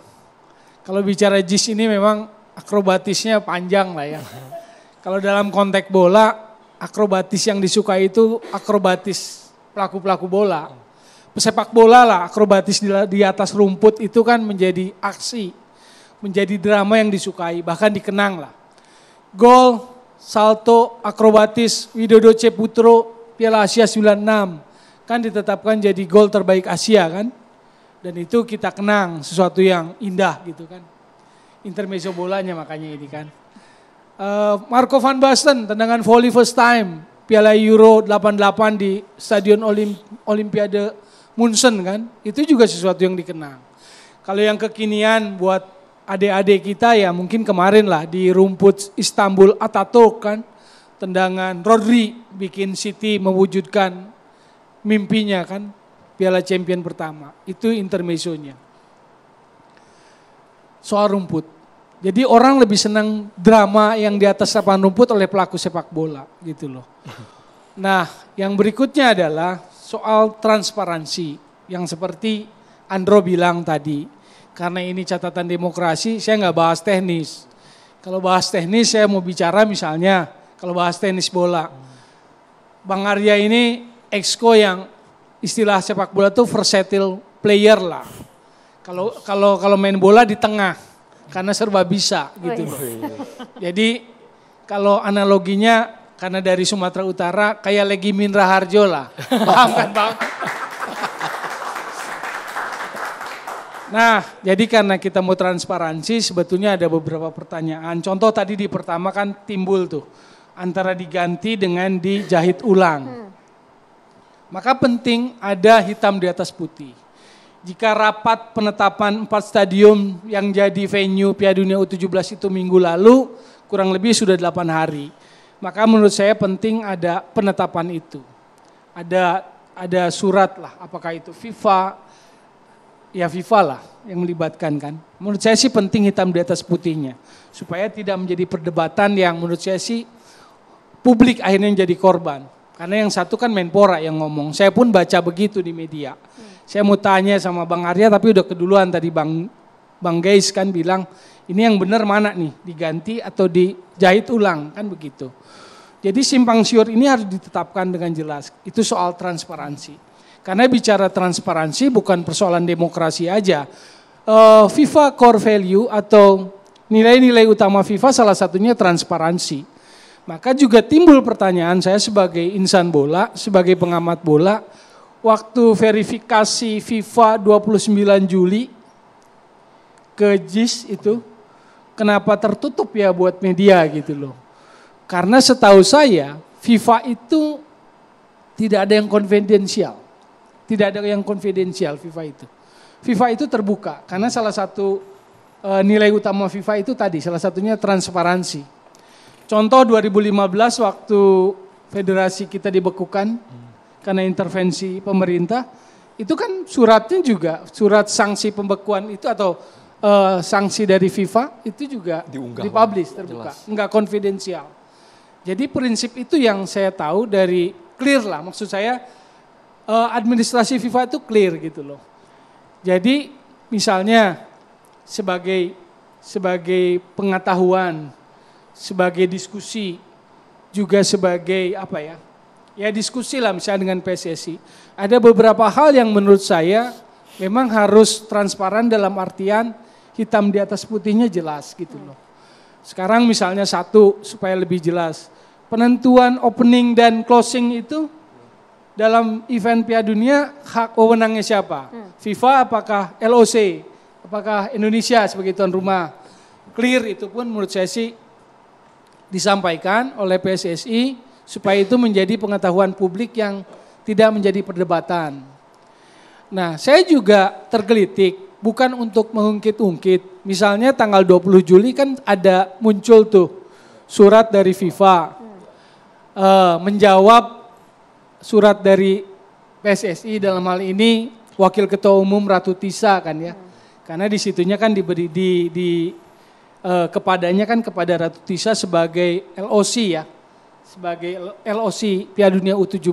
Kalau bicara jis ini memang akrobatisnya panjang lah ya. Kalau dalam konteks bola, akrobatis yang disukai itu akrobatis pelaku-pelaku bola. Pesepak bola lah, akrobatis di, di atas rumput itu kan menjadi aksi, menjadi drama yang disukai, bahkan dikenang lah. Gol, salto, akrobatis, Widodo Ceputro, Piala Asia 96 kan ditetapkan jadi gol terbaik Asia kan. Dan itu kita kenang sesuatu yang indah gitu kan. Intermezzo bolanya makanya ini kan. Uh, Marco van Basten tendangan volley first time Piala Euro 88 di Stadion Olim Olimpiade Munsen kan. Itu juga sesuatu yang dikenang. Kalau yang kekinian buat adik-adik kita ya mungkin kemarin lah di rumput Istanbul Ataturk kan tendangan. Rodri bikin City mewujudkan mimpinya kan Piala Champion pertama. Itu intermezzonya. Soal rumput. Jadi orang lebih senang drama yang di atas lapangan rumput oleh pelaku sepak bola gitu loh. Nah, yang berikutnya adalah soal transparansi yang seperti Andro bilang tadi. Karena ini catatan demokrasi, saya nggak bahas teknis. Kalau bahas teknis, saya mau bicara misalnya kalau bahas tenis bola. Bang Arya ini exco yang istilah sepak bola tuh versatile player lah. Kalau kalau kalau main bola di tengah karena serba bisa gitu. Oh, iya. Jadi kalau analoginya karena dari Sumatera Utara kayak Legi Mindra Harjo lah. Paham kan Bang? Nah, jadi karena kita mau transparansi, sebetulnya ada beberapa pertanyaan. Contoh tadi di pertama kan timbul tuh antara diganti dengan dijahit ulang. Maka penting ada hitam di atas putih. Jika rapat penetapan empat stadium yang jadi venue Piala Dunia U17 itu minggu lalu, kurang lebih sudah delapan hari. Maka menurut saya penting ada penetapan itu. Ada ada surat lah, apakah itu FIFA, ya FIFA lah yang melibatkan kan. Menurut saya sih penting hitam di atas putihnya supaya tidak menjadi perdebatan yang menurut saya sih publik akhirnya jadi korban. Karena yang satu kan Menpora yang ngomong. Saya pun baca begitu di media. Hmm. Saya mau tanya sama Bang Arya tapi udah keduluan tadi Bang Bang Geis kan bilang ini yang benar mana nih diganti atau dijahit ulang kan begitu. Jadi simpang siur ini harus ditetapkan dengan jelas. Itu soal transparansi. Karena bicara transparansi bukan persoalan demokrasi aja. Uh, FIFA core value atau nilai-nilai utama FIFA salah satunya transparansi. Maka juga timbul pertanyaan saya sebagai insan bola, sebagai pengamat bola, waktu verifikasi FIFA 29 Juli ke JIS itu, kenapa tertutup ya buat media gitu loh. Karena setahu saya FIFA itu tidak ada yang konfidensial. Tidak ada yang konfidensial FIFA itu. FIFA itu terbuka karena salah satu eh, nilai utama FIFA itu tadi salah satunya transparansi. Contoh 2015 waktu federasi kita dibekukan hmm. karena intervensi pemerintah, itu kan suratnya juga surat sanksi pembekuan itu atau uh, sanksi dari FIFA itu juga diunggah dipublish terbuka, jelas. enggak konfidensial. Jadi prinsip itu yang saya tahu dari clear lah maksud saya uh, administrasi FIFA itu clear gitu loh. Jadi misalnya sebagai sebagai pengetahuan sebagai diskusi juga sebagai apa ya? Ya diskusi lah misalnya dengan PSSI. Ada beberapa hal yang menurut saya memang harus transparan dalam artian hitam di atas putihnya jelas gitu loh. Sekarang misalnya satu supaya lebih jelas. Penentuan opening dan closing itu dalam event Piala Dunia hak wewenangnya siapa? Hmm. FIFA apakah LOC? Apakah Indonesia sebagai tuan rumah? Clear itu pun menurut saya sih disampaikan oleh PSSI supaya itu menjadi pengetahuan publik yang tidak menjadi perdebatan. Nah, saya juga tergelitik bukan untuk mengungkit-ungkit. Misalnya tanggal 20 Juli kan ada muncul tuh surat dari FIFA uh, menjawab surat dari PSSI dalam hal ini Wakil Ketua Umum Ratu Tisa kan ya. Karena disitunya kan diberi di, di eh, kepadanya kan kepada Ratu Tisa sebagai LOC ya, sebagai LOC Piala Dunia U17.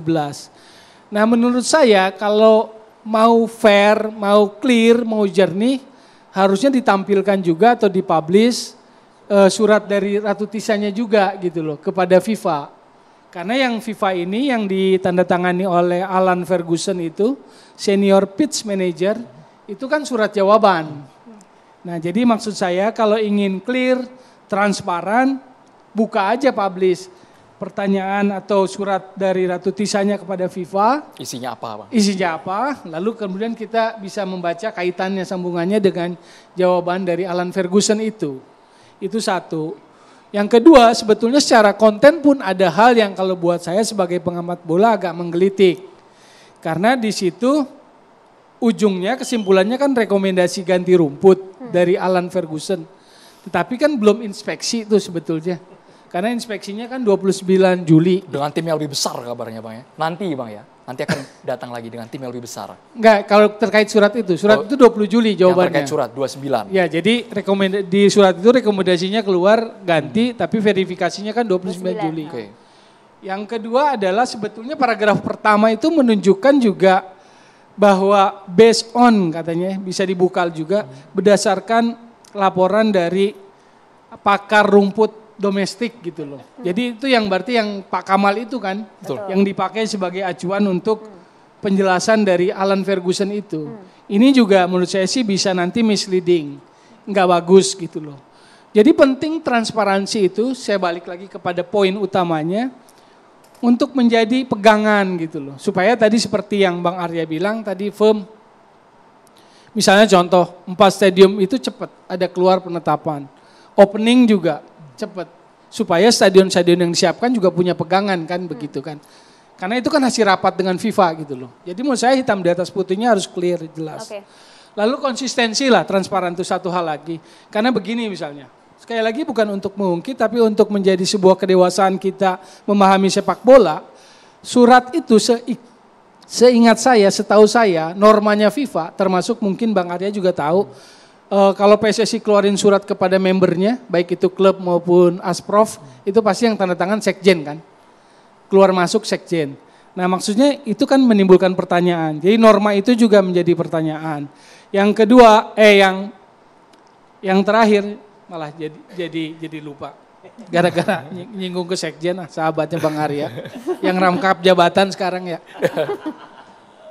Nah menurut saya kalau mau fair, mau clear, mau jernih, harusnya ditampilkan juga atau dipublish eh, surat dari Ratu Tisanya juga gitu loh kepada FIFA. Karena yang FIFA ini yang ditandatangani oleh Alan Ferguson itu senior pitch manager itu kan surat jawaban Nah, jadi maksud saya kalau ingin clear, transparan, buka aja publish pertanyaan atau surat dari Ratu Tisanya kepada FIFA. Isinya apa, Bang? Isinya apa? Lalu kemudian kita bisa membaca kaitannya sambungannya dengan jawaban dari Alan Ferguson itu. Itu satu. Yang kedua, sebetulnya secara konten pun ada hal yang kalau buat saya sebagai pengamat bola agak menggelitik. Karena di situ ujungnya kesimpulannya kan rekomendasi ganti rumput dari Alan Ferguson. Tetapi kan belum inspeksi itu sebetulnya. Karena inspeksinya kan 29 Juli. Dengan tim yang lebih besar kabarnya Bang ya. Nanti Bang ya. Nanti akan datang lagi dengan tim yang lebih besar. Enggak, kalau terkait surat itu. Surat oh, itu 20 Juli jawabannya. Yang terkait surat 29. Ya, jadi di surat itu rekomendasinya keluar ganti hmm. tapi verifikasinya kan 29, 29. Juli. Ya. Oke. Okay. Yang kedua adalah sebetulnya paragraf pertama itu menunjukkan juga bahwa based on katanya bisa dibuka juga berdasarkan laporan dari pakar rumput domestik gitu loh. Hmm. Jadi itu yang berarti yang Pak Kamal itu kan Betul. yang dipakai sebagai acuan untuk hmm. penjelasan dari Alan Ferguson itu. Hmm. Ini juga menurut saya sih bisa nanti misleading, nggak bagus gitu loh. Jadi penting transparansi itu, saya balik lagi kepada poin utamanya untuk menjadi pegangan gitu loh. Supaya tadi seperti yang Bang Arya bilang tadi firm. Misalnya contoh, empat stadium itu cepat ada keluar penetapan. Opening juga cepat. Supaya stadion-stadion yang disiapkan juga punya pegangan kan hmm. begitu kan. Karena itu kan hasil rapat dengan FIFA gitu loh. Jadi menurut saya hitam di atas putihnya harus clear, jelas. Okay. Lalu konsistensi lah, transparan itu satu hal lagi. Karena begini misalnya, Sekali lagi bukan untuk mengungkit tapi untuk menjadi sebuah kedewasaan kita memahami sepak bola. Surat itu se Seingat saya, setahu saya, normanya FIFA, termasuk mungkin Bang Arya juga tahu, uh, kalau PSSI keluarin surat kepada membernya, baik itu klub maupun asprof, itu pasti yang tanda tangan sekjen kan, keluar masuk sekjen. Nah maksudnya itu kan menimbulkan pertanyaan. Jadi norma itu juga menjadi pertanyaan. Yang kedua, eh yang yang terakhir malah jadi jadi jadi lupa. Gara-gara nyinggung ke sekjen ah sahabatnya Bang Arya. yang rangkap jabatan sekarang ya.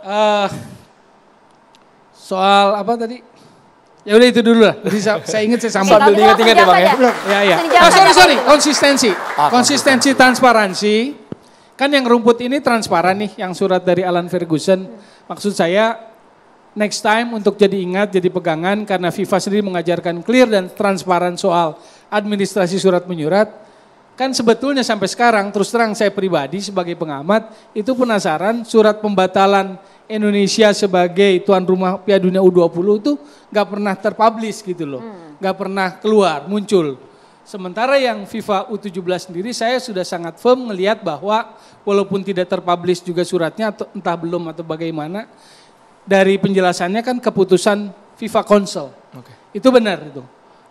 Uh, soal apa tadi? Ya udah itu dulu lah. Jadi saya, ingat saya sambung. Sambil ya, ingat ya Bang ya. Ya ya. Oh, sorry sorry, ah, konsistensi. Konsistensi transparansi. Kan yang rumput ini transparan nih, yang surat dari Alan Ferguson. Maksud saya next time untuk jadi ingat, jadi pegangan karena FIFA sendiri mengajarkan clear dan transparan soal administrasi surat menyurat. Kan sebetulnya sampai sekarang terus terang saya pribadi sebagai pengamat itu penasaran surat pembatalan Indonesia sebagai tuan rumah Piala Dunia U20 itu nggak pernah terpublish gitu loh, hmm. nggak hmm. pernah keluar muncul. Sementara yang FIFA U17 sendiri saya sudah sangat firm melihat bahwa walaupun tidak terpublish juga suratnya atau entah belum atau bagaimana dari penjelasannya kan keputusan FIFA Council. Okay. Itu benar itu.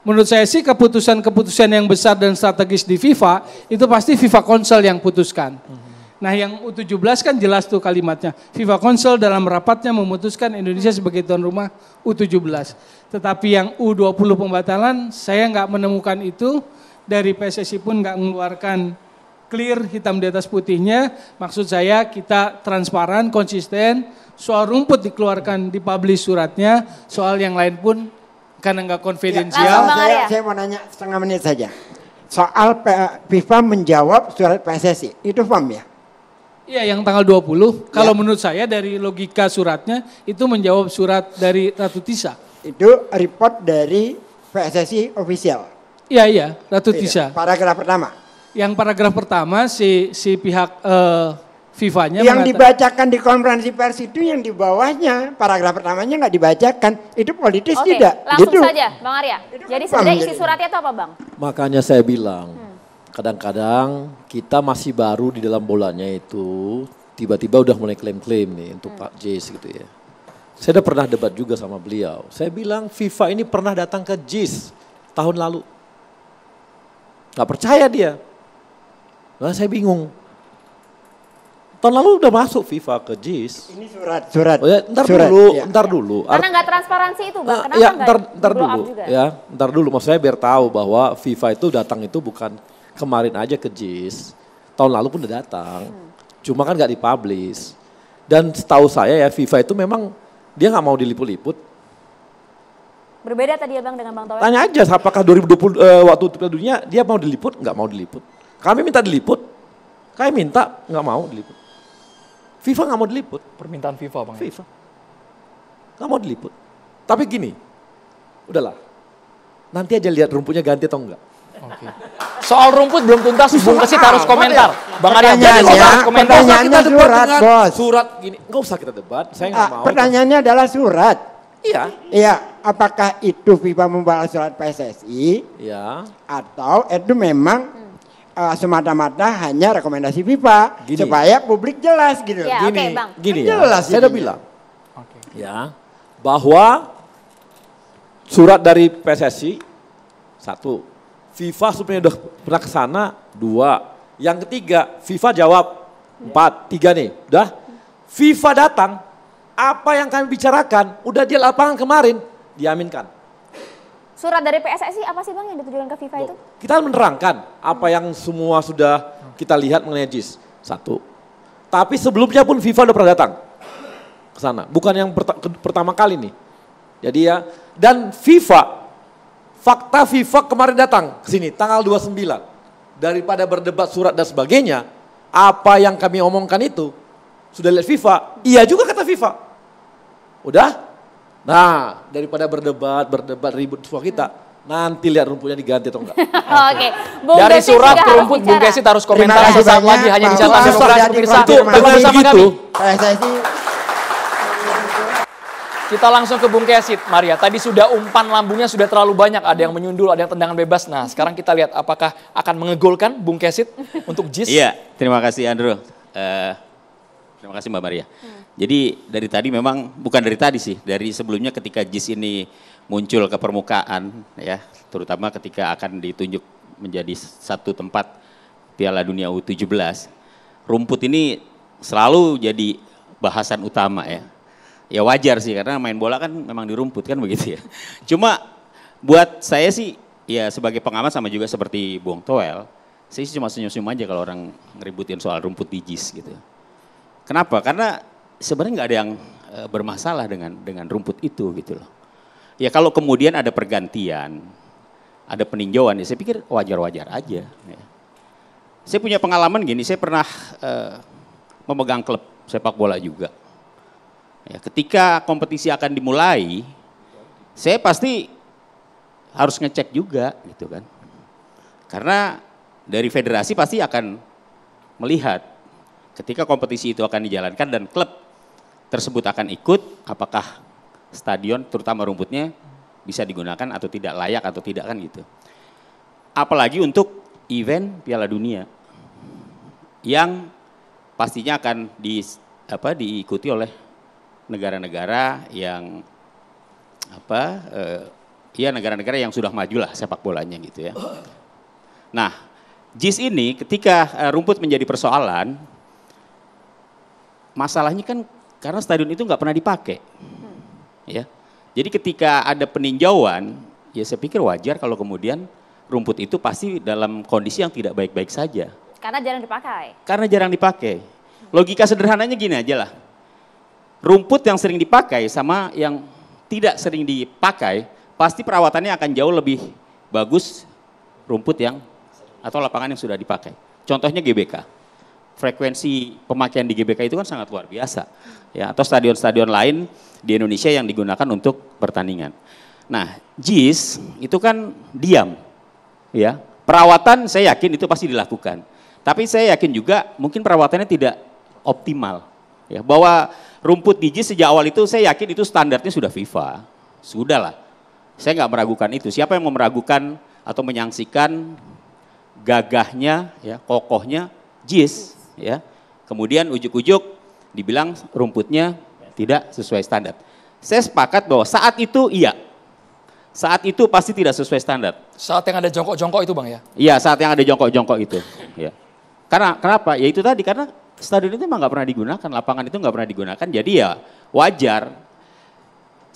Menurut saya sih keputusan-keputusan yang besar dan strategis di FIFA itu pasti FIFA Council yang putuskan. Mm -hmm. Nah yang U17 kan jelas tuh kalimatnya. FIFA Council dalam rapatnya memutuskan Indonesia sebagai tuan rumah U17. Tetapi yang U20 pembatalan saya nggak menemukan itu. Dari PSSI pun nggak mengeluarkan clear hitam di atas putihnya. Maksud saya kita transparan, konsisten, soal rumput dikeluarkan, di publish suratnya, soal yang lain pun karena nggak konfidensial. Ya, saya, saya mau nanya setengah menit saja. Soal FIFA menjawab surat PSSI, itu firm ya? Iya, yang tanggal 20. Kalau iya. menurut saya dari logika suratnya itu menjawab surat dari Ratu Tisa. Itu report dari PSSI official. Iya, iya, Ratu iya, Tisa. Paragraf pertama. Yang paragraf pertama si si pihak eh, FIFA-nya yang dibacakan di konferensi pers itu yang di bawahnya paragraf pertamanya nggak dibacakan itu politis Oke, tidak langsung gitu. saja Bang Arya itu kan jadi sebenarnya isi suratnya itu apa Bang makanya saya bilang hmm. kadang-kadang hmm. kita masih baru di dalam bolanya itu tiba-tiba udah mulai klaim-klaim nih untuk hmm. Pak Jis gitu ya saya udah pernah debat juga sama beliau saya bilang FIFA ini pernah datang ke Jis tahun lalu nggak percaya dia Nah, saya bingung Tahun lalu udah masuk FIFA ke JIS. Ini surat, surat. Oh, ya, ntar surat, dulu, ya. ntar dulu. Karena nggak transparansi itu, Bang. Eh, Kenapa ya, ntar, ntar dulu, juga? ya, ntar dulu. Maksudnya biar tahu bahwa FIFA itu datang itu bukan kemarin aja ke JIS. Tahun lalu pun udah datang. Hmm. Cuma kan nggak dipublish. Dan setahu saya ya FIFA itu memang dia nggak mau diliput-liput. Berbeda tadi ya Bang dengan Bang Tawar. Tanya aja apakah 2020 uh, eh, waktu Piala Dunia dia mau diliput nggak mau diliput. Kami minta diliput. Kami minta nggak mau diliput. FIFA nggak mau diliput. Permintaan FIFA bang. Ya? FIFA nggak mau diliput. Tapi gini, udahlah. Nanti aja lihat rumputnya ganti atau enggak. Okay. Soal rumput belum tuntas, belum kasih harus komentar. Bang Arya jadi komentar. Pertanyaannya kita surat, bos. Surat gini, nggak usah kita debat. Saya nggak ah, mau. Pertanyaannya adalah surat. Iya. Iya. Apakah itu FIFA membalas surat PSSI? Iya. Atau itu memang uh, semata-mata hanya rekomendasi FIFA gini. supaya publik jelas gitu. Ya, gini, okay, bang. gini ya. Jelas, saya udah gitu. bilang. Okay. Ya, bahwa surat dari PSSI satu, FIFA supaya udah pernah ke sana dua, yang ketiga FIFA jawab empat, tiga nih, udah FIFA datang apa yang kami bicarakan udah di lapangan kemarin diaminkan. Surat dari PSSI apa sih Bang yang ditujukan ke FIFA itu? Kita menerangkan apa yang semua sudah kita lihat mengenai JIS. Satu. Tapi sebelumnya pun FIFA udah pernah datang ke sana. Bukan yang pertama kali nih. Jadi ya, dan FIFA, fakta FIFA kemarin datang ke sini tanggal 29. Daripada berdebat surat dan sebagainya, apa yang kami omongkan itu, sudah lihat FIFA, iya juga kata FIFA. Udah, Nah, daripada berdebat, berdebat ribut semua kita, nanti lihat rumputnya diganti atau enggak. Oke. Okay. Dari surat ke rumput Bung Kesit harus komentar sesaat lagi hanya di catatan surat pemirsa. Itu bersama sama kami. Saya sih kita langsung ke Bung Kesit, Maria. Tadi sudah umpan lambungnya sudah terlalu banyak. Ada yang menyundul, ada yang tendangan bebas. Nah, sekarang kita lihat apakah akan mengegolkan Bung Kesit untuk JIS. Iya, terima kasih Andrew. Uh, terima kasih Mbak Maria. Hmm. Jadi dari tadi memang bukan dari tadi sih, dari sebelumnya ketika JIS ini muncul ke permukaan ya, terutama ketika akan ditunjuk menjadi satu tempat Piala Dunia U17, rumput ini selalu jadi bahasan utama ya. Ya wajar sih karena main bola kan memang di rumput kan begitu ya. Cuma buat saya sih ya sebagai pengamat sama juga seperti Bung Toel, saya sih cuma senyum-senyum aja kalau orang ngeributin soal rumput di JIS gitu. Kenapa? Karena sebenarnya nggak ada yang eh, bermasalah dengan dengan rumput itu gitu loh. Ya kalau kemudian ada pergantian, ada peninjauan, ya saya pikir wajar-wajar aja. Ya. Saya punya pengalaman gini, saya pernah eh, memegang klub sepak bola juga. Ya, ketika kompetisi akan dimulai, saya pasti harus ngecek juga gitu kan. Karena dari federasi pasti akan melihat ketika kompetisi itu akan dijalankan dan klub tersebut akan ikut, apakah stadion terutama rumputnya bisa digunakan atau tidak layak atau tidak kan gitu. Apalagi untuk event Piala Dunia yang pastinya akan di apa diikuti oleh negara-negara yang apa eh, ya negara-negara yang sudah maju lah sepak bolanya gitu ya. Nah, JIS ini ketika eh, rumput menjadi persoalan masalahnya kan karena stadion itu nggak pernah dipakai. Ya. Jadi ketika ada peninjauan, ya saya pikir wajar kalau kemudian rumput itu pasti dalam kondisi yang tidak baik-baik saja. Karena jarang dipakai. Karena jarang dipakai. Logika sederhananya gini aja lah. Rumput yang sering dipakai sama yang tidak sering dipakai, pasti perawatannya akan jauh lebih bagus rumput yang atau lapangan yang sudah dipakai. Contohnya GBK frekuensi pemakaian di GBK itu kan sangat luar biasa. Ya, atau stadion-stadion lain di Indonesia yang digunakan untuk pertandingan. Nah, JIS itu kan diam. Ya, perawatan saya yakin itu pasti dilakukan. Tapi saya yakin juga mungkin perawatannya tidak optimal. Ya, bahwa rumput di JIS sejak awal itu saya yakin itu standarnya sudah FIFA. Sudah lah. Saya nggak meragukan itu. Siapa yang mau meragukan atau menyaksikan gagahnya, ya, kokohnya JIS ya. Kemudian ujuk-ujuk dibilang rumputnya tidak sesuai standar. Saya sepakat bahwa saat itu iya. Saat itu pasti tidak sesuai standar. Saat yang ada jongkok-jongkok itu Bang ya? Iya, saat yang ada jongkok-jongkok itu. ya. Karena kenapa? Ya itu tadi karena stadion itu emang nggak pernah digunakan, lapangan itu nggak pernah digunakan. Jadi ya wajar.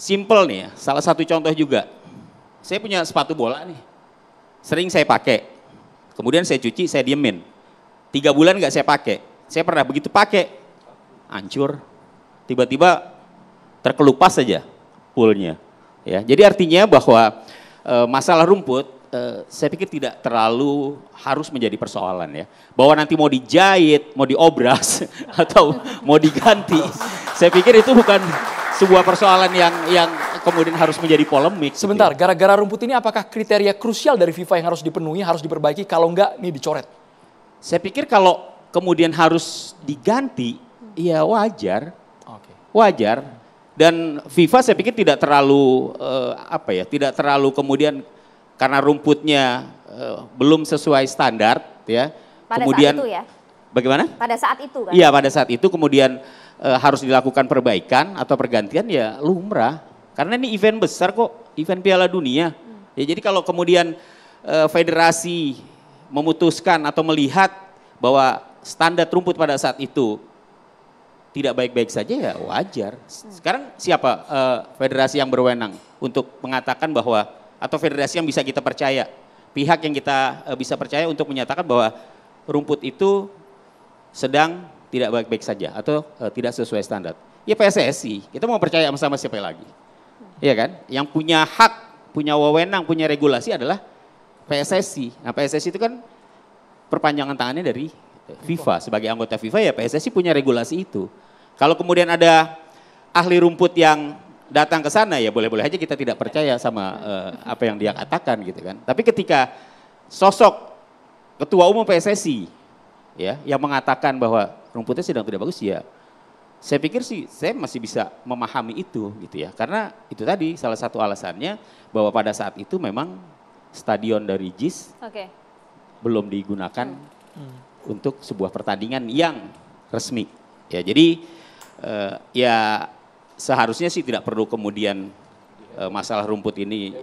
Simple nih, ya, salah satu contoh juga. Saya punya sepatu bola nih, sering saya pakai. Kemudian saya cuci, saya diemin. Tiga bulan nggak saya pakai. Saya pernah begitu pakai, hancur. Tiba-tiba terkelupas saja poolnya. Ya, jadi artinya bahwa e, masalah rumput e, saya pikir tidak terlalu harus menjadi persoalan ya. Bahwa nanti mau dijahit, mau diobras atau mau diganti, saya pikir itu bukan sebuah persoalan yang yang kemudian harus menjadi polemik. Gitu. Sebentar, gara-gara gitu. rumput ini apakah kriteria krusial dari FIFA yang harus dipenuhi, harus diperbaiki kalau enggak nih dicoret? Saya pikir kalau kemudian harus diganti, ya wajar. Okay. Wajar. Dan FIFA saya pikir tidak terlalu eh, apa ya, tidak terlalu kemudian karena rumputnya uh, belum sesuai standar ya. Pada kemudian saat itu ya. Bagaimana? Pada saat itu kan. Iya, pada saat itu kemudian uh, harus dilakukan perbaikan atau pergantian ya lumrah. Karena ini event besar kok, event Piala Dunia. Hmm. Ya jadi kalau kemudian eh, federasi memutuskan atau melihat bahwa standar rumput pada saat itu tidak baik-baik saja ya wajar. Sekarang siapa uh, federasi yang berwenang untuk mengatakan bahwa atau federasi yang bisa kita percaya, pihak yang kita uh, bisa percaya untuk menyatakan bahwa rumput itu sedang tidak baik-baik saja atau uh, tidak sesuai standar. Ya PSSI, kita mau percaya sama, -sama siapa lagi? Iya kan? Yang punya hak, punya wewenang, punya regulasi adalah PSSI. Nah PSSI itu kan perpanjangan tangannya dari FIFA. Sebagai anggota FIFA ya PSSI punya regulasi itu. Kalau kemudian ada ahli rumput yang datang ke sana ya boleh-boleh aja kita tidak percaya sama uh, apa yang dia katakan gitu kan. Tapi ketika sosok ketua umum PSSI ya yang mengatakan bahwa rumputnya sedang tidak bagus ya saya pikir sih saya masih bisa memahami itu gitu ya karena itu tadi salah satu alasannya bahwa pada saat itu memang stadion dari JIS okay. belum digunakan hmm. hmm. untuk sebuah pertandingan yang resmi. Ya, jadi uh, ya seharusnya sih tidak perlu kemudian uh, masalah rumput ini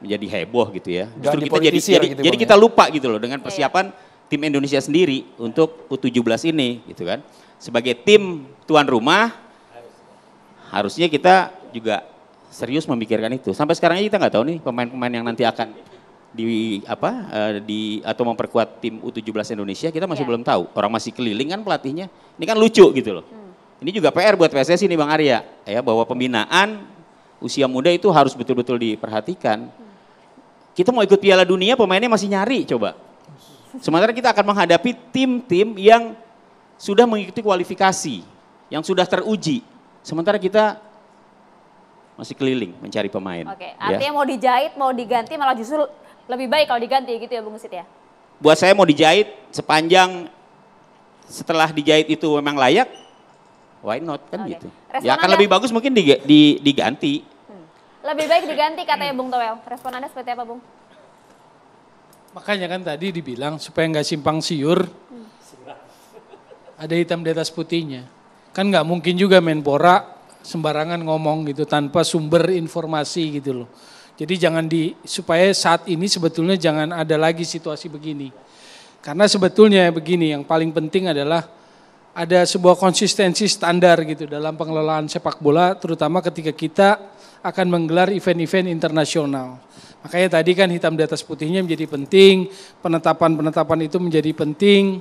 menjadi heboh gitu ya. Justru kita jadi jadi, gitu jadi kita ya. lupa gitu loh dengan iya. persiapan yeah. tim Indonesia sendiri untuk U17 ini gitu kan. Sebagai tim tuan rumah harusnya kita juga serius memikirkan itu. Sampai sekarang kita nggak tahu nih pemain-pemain yang nanti akan di apa eh, di atau memperkuat tim U17 Indonesia kita masih yeah. belum tahu. Orang masih keliling kan pelatihnya. Ini kan lucu gitu loh. Hmm. Ini juga PR buat PSSI nih Bang Arya ya bahwa pembinaan usia muda itu harus betul-betul diperhatikan. Kita mau ikut Piala Dunia pemainnya masih nyari coba. Sementara kita akan menghadapi tim-tim yang sudah mengikuti kualifikasi, yang sudah teruji. Sementara kita masih keliling mencari pemain. Oke, ya. artinya ya. mau dijahit, mau diganti malah justru lebih baik kalau diganti gitu ya Bung Sid ya? Buat saya mau dijahit sepanjang setelah dijahit itu memang layak, why not kan okay. gitu. Respon ya akan lebih bagus mungkin diga, diganti. Hmm. Lebih baik diganti katanya Bung Toel. Respon Anda seperti apa Bung? Makanya kan tadi dibilang supaya nggak simpang siur, hmm. ada hitam di atas putihnya. Kan nggak mungkin juga Menpora sembarangan ngomong gitu tanpa sumber informasi gitu loh. Jadi jangan di supaya saat ini sebetulnya jangan ada lagi situasi begini. Karena sebetulnya begini yang paling penting adalah ada sebuah konsistensi standar gitu dalam pengelolaan sepak bola terutama ketika kita akan menggelar event-event internasional. Makanya tadi kan hitam di atas putihnya menjadi penting, penetapan-penetapan itu menjadi penting.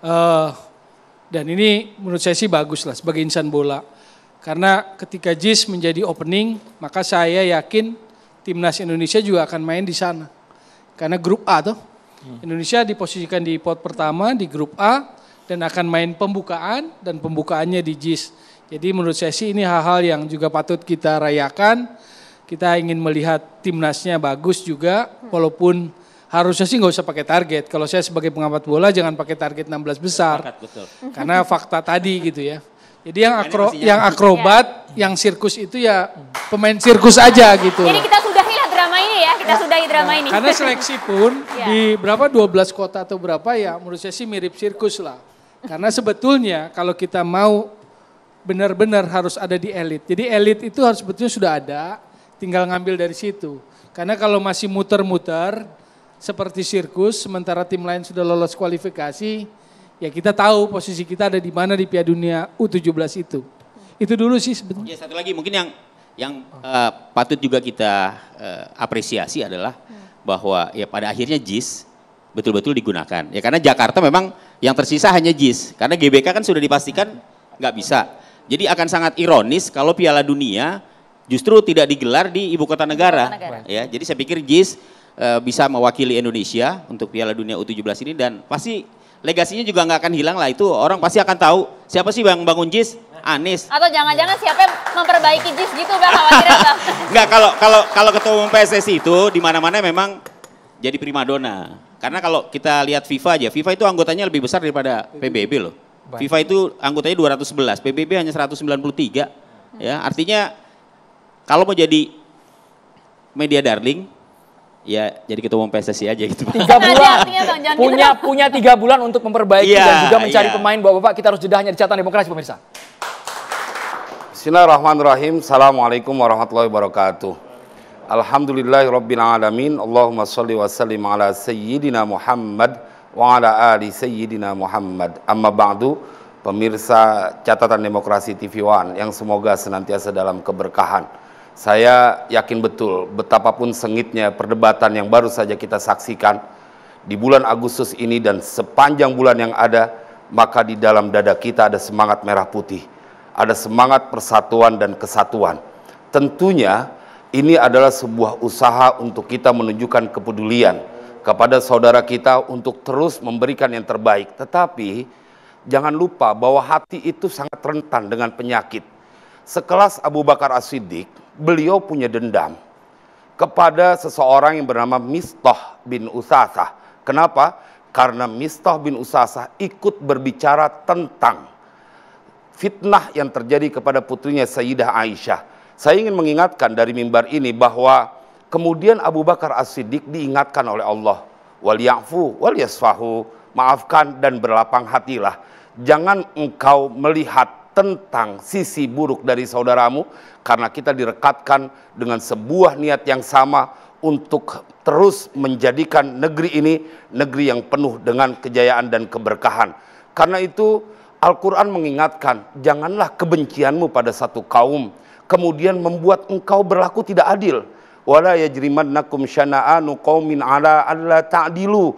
Uh, dan ini menurut saya sih bagus lah sebagai insan bola. Karena ketika JIS menjadi opening, maka saya yakin timnas Indonesia juga akan main di sana. Karena grup A tuh. Hmm. Indonesia diposisikan di pot pertama di grup A dan akan main pembukaan dan pembukaannya di JIS. Jadi menurut saya sih ini hal-hal yang juga patut kita rayakan. Kita ingin melihat timnasnya bagus juga walaupun harusnya sih nggak usah pakai target. Kalau saya sebagai pengamat bola jangan pakai target 16 besar. Karena fakta tadi gitu ya. Jadi yang akro, yang akrobat, iya. yang sirkus itu ya pemain sirkus aja gitu. Jadi kita drama ini ya, kita nah, sudahi drama ini. Karena seleksi pun ya. di berapa 12 kota atau berapa ya menurut saya sih mirip sirkus lah. Karena sebetulnya kalau kita mau benar-benar harus ada di elit. Jadi elit itu harus sebetulnya sudah ada, tinggal ngambil dari situ. Karena kalau masih muter-muter seperti sirkus, sementara tim lain sudah lolos kualifikasi, ya kita tahu posisi kita ada di mana di Piala Dunia U17 itu. Itu dulu sih sebetulnya. Ya satu lagi mungkin yang yang uh, patut juga kita uh, apresiasi adalah hmm. bahwa ya pada akhirnya JIS betul-betul digunakan. Ya karena Jakarta memang yang tersisa hanya JIS. Karena GBK kan sudah dipastikan nggak bisa. Jadi akan sangat ironis kalau Piala Dunia justru tidak digelar di ibu kota negara. Ibu kota negara. Ya, jadi saya pikir JIS uh, bisa mewakili Indonesia untuk Piala Dunia U17 ini dan pasti legasinya juga nggak akan hilang lah itu orang pasti akan tahu siapa sih bang bangun JIS Anies atau jangan-jangan siapa yang memperbaiki JIS gitu bang khawatir bang nggak kalau kalau kalau ketua umum PSSI itu di mana-mana memang jadi primadona karena kalau kita lihat FIFA aja FIFA itu anggotanya lebih besar daripada PBB loh FIFA itu anggotanya 211 PBB hanya 193 tiga ya artinya kalau mau jadi media darling ya jadi ketua umum PSSI aja gitu Tiga bulan. punya gitu. punya tiga bulan untuk memperbaiki yeah, dan juga mencari yeah. pemain bapak-bapak. Kita harus jeda hanya di catatan demokrasi pemirsa. Bismillahirrahmanirrahim. Assalamualaikum warahmatullahi wabarakatuh. Alhamdulillahirrabbilalamin. alamin. Allahumma sholli wa sallim ala sayyidina Muhammad wa ala ali sayyidina Muhammad. Amma ba'du, pemirsa catatan demokrasi TV One yang semoga senantiasa dalam keberkahan saya yakin betul betapapun sengitnya perdebatan yang baru saja kita saksikan di bulan Agustus ini dan sepanjang bulan yang ada, maka di dalam dada kita ada semangat merah putih, ada semangat persatuan dan kesatuan. Tentunya ini adalah sebuah usaha untuk kita menunjukkan kepedulian kepada saudara kita untuk terus memberikan yang terbaik. Tetapi jangan lupa bahwa hati itu sangat rentan dengan penyakit. Sekelas Abu Bakar As-Siddiq beliau punya dendam kepada seseorang yang bernama Mistah bin Usasah. Kenapa? Karena Mistah bin Usasah ikut berbicara tentang fitnah yang terjadi kepada putrinya Sayyidah Aisyah. Saya ingin mengingatkan dari mimbar ini bahwa kemudian Abu Bakar As-Siddiq diingatkan oleh Allah. Waliyafu, waliyasfahu, maafkan dan berlapang hatilah. Jangan engkau melihat tentang sisi buruk dari saudaramu karena kita direkatkan dengan sebuah niat yang sama untuk terus menjadikan negeri ini negeri yang penuh dengan kejayaan dan keberkahan. Karena itu Al-Qur'an mengingatkan, janganlah kebencianmu pada satu kaum kemudian membuat engkau berlaku tidak adil. Wala yajrimannakum syana'anu qaumin ala alla ta'dilu,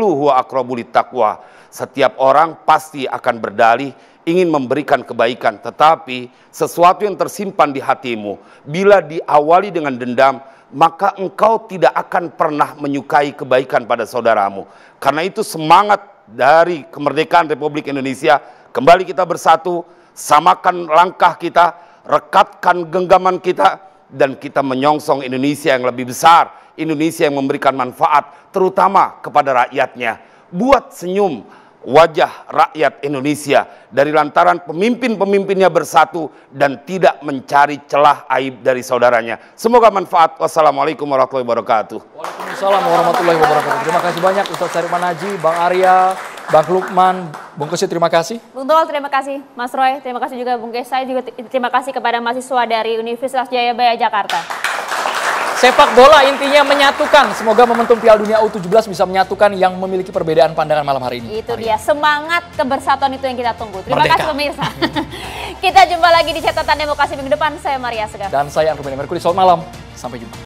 huwa aqrabu taqwa. Setiap orang pasti akan berdalih ingin memberikan kebaikan, tetapi sesuatu yang tersimpan di hatimu, bila diawali dengan dendam, maka engkau tidak akan pernah menyukai kebaikan pada saudaramu. Karena itu semangat dari kemerdekaan Republik Indonesia, kembali kita bersatu, samakan langkah kita, rekatkan genggaman kita, dan kita menyongsong Indonesia yang lebih besar, Indonesia yang memberikan manfaat, terutama kepada rakyatnya. Buat senyum, wajah rakyat Indonesia dari lantaran pemimpin-pemimpinnya bersatu dan tidak mencari celah aib dari saudaranya. Semoga manfaat. Wassalamualaikum warahmatullahi wabarakatuh. Waalaikumsalam warahmatullahi wabarakatuh. Terima kasih banyak Ustaz Syarif Manaji, Bang Arya, Bang Lukman, Bung Kesi terima kasih. Bung Tual, terima kasih, Mas Roy terima kasih juga Bung Kes. Saya juga terima kasih kepada mahasiswa dari Universitas Jayabaya Jakarta. Sepak bola intinya menyatukan. Semoga momentum Piala Dunia U17 bisa menyatukan yang memiliki perbedaan pandangan malam hari ini. Itu dia, semangat kebersatuan itu yang kita tunggu. Terima Merdeka. kasih pemirsa. kita jumpa lagi di catatan demokrasi minggu depan. Saya Maria Segar. Dan saya Andrew Merkuri. Selamat malam. Sampai jumpa.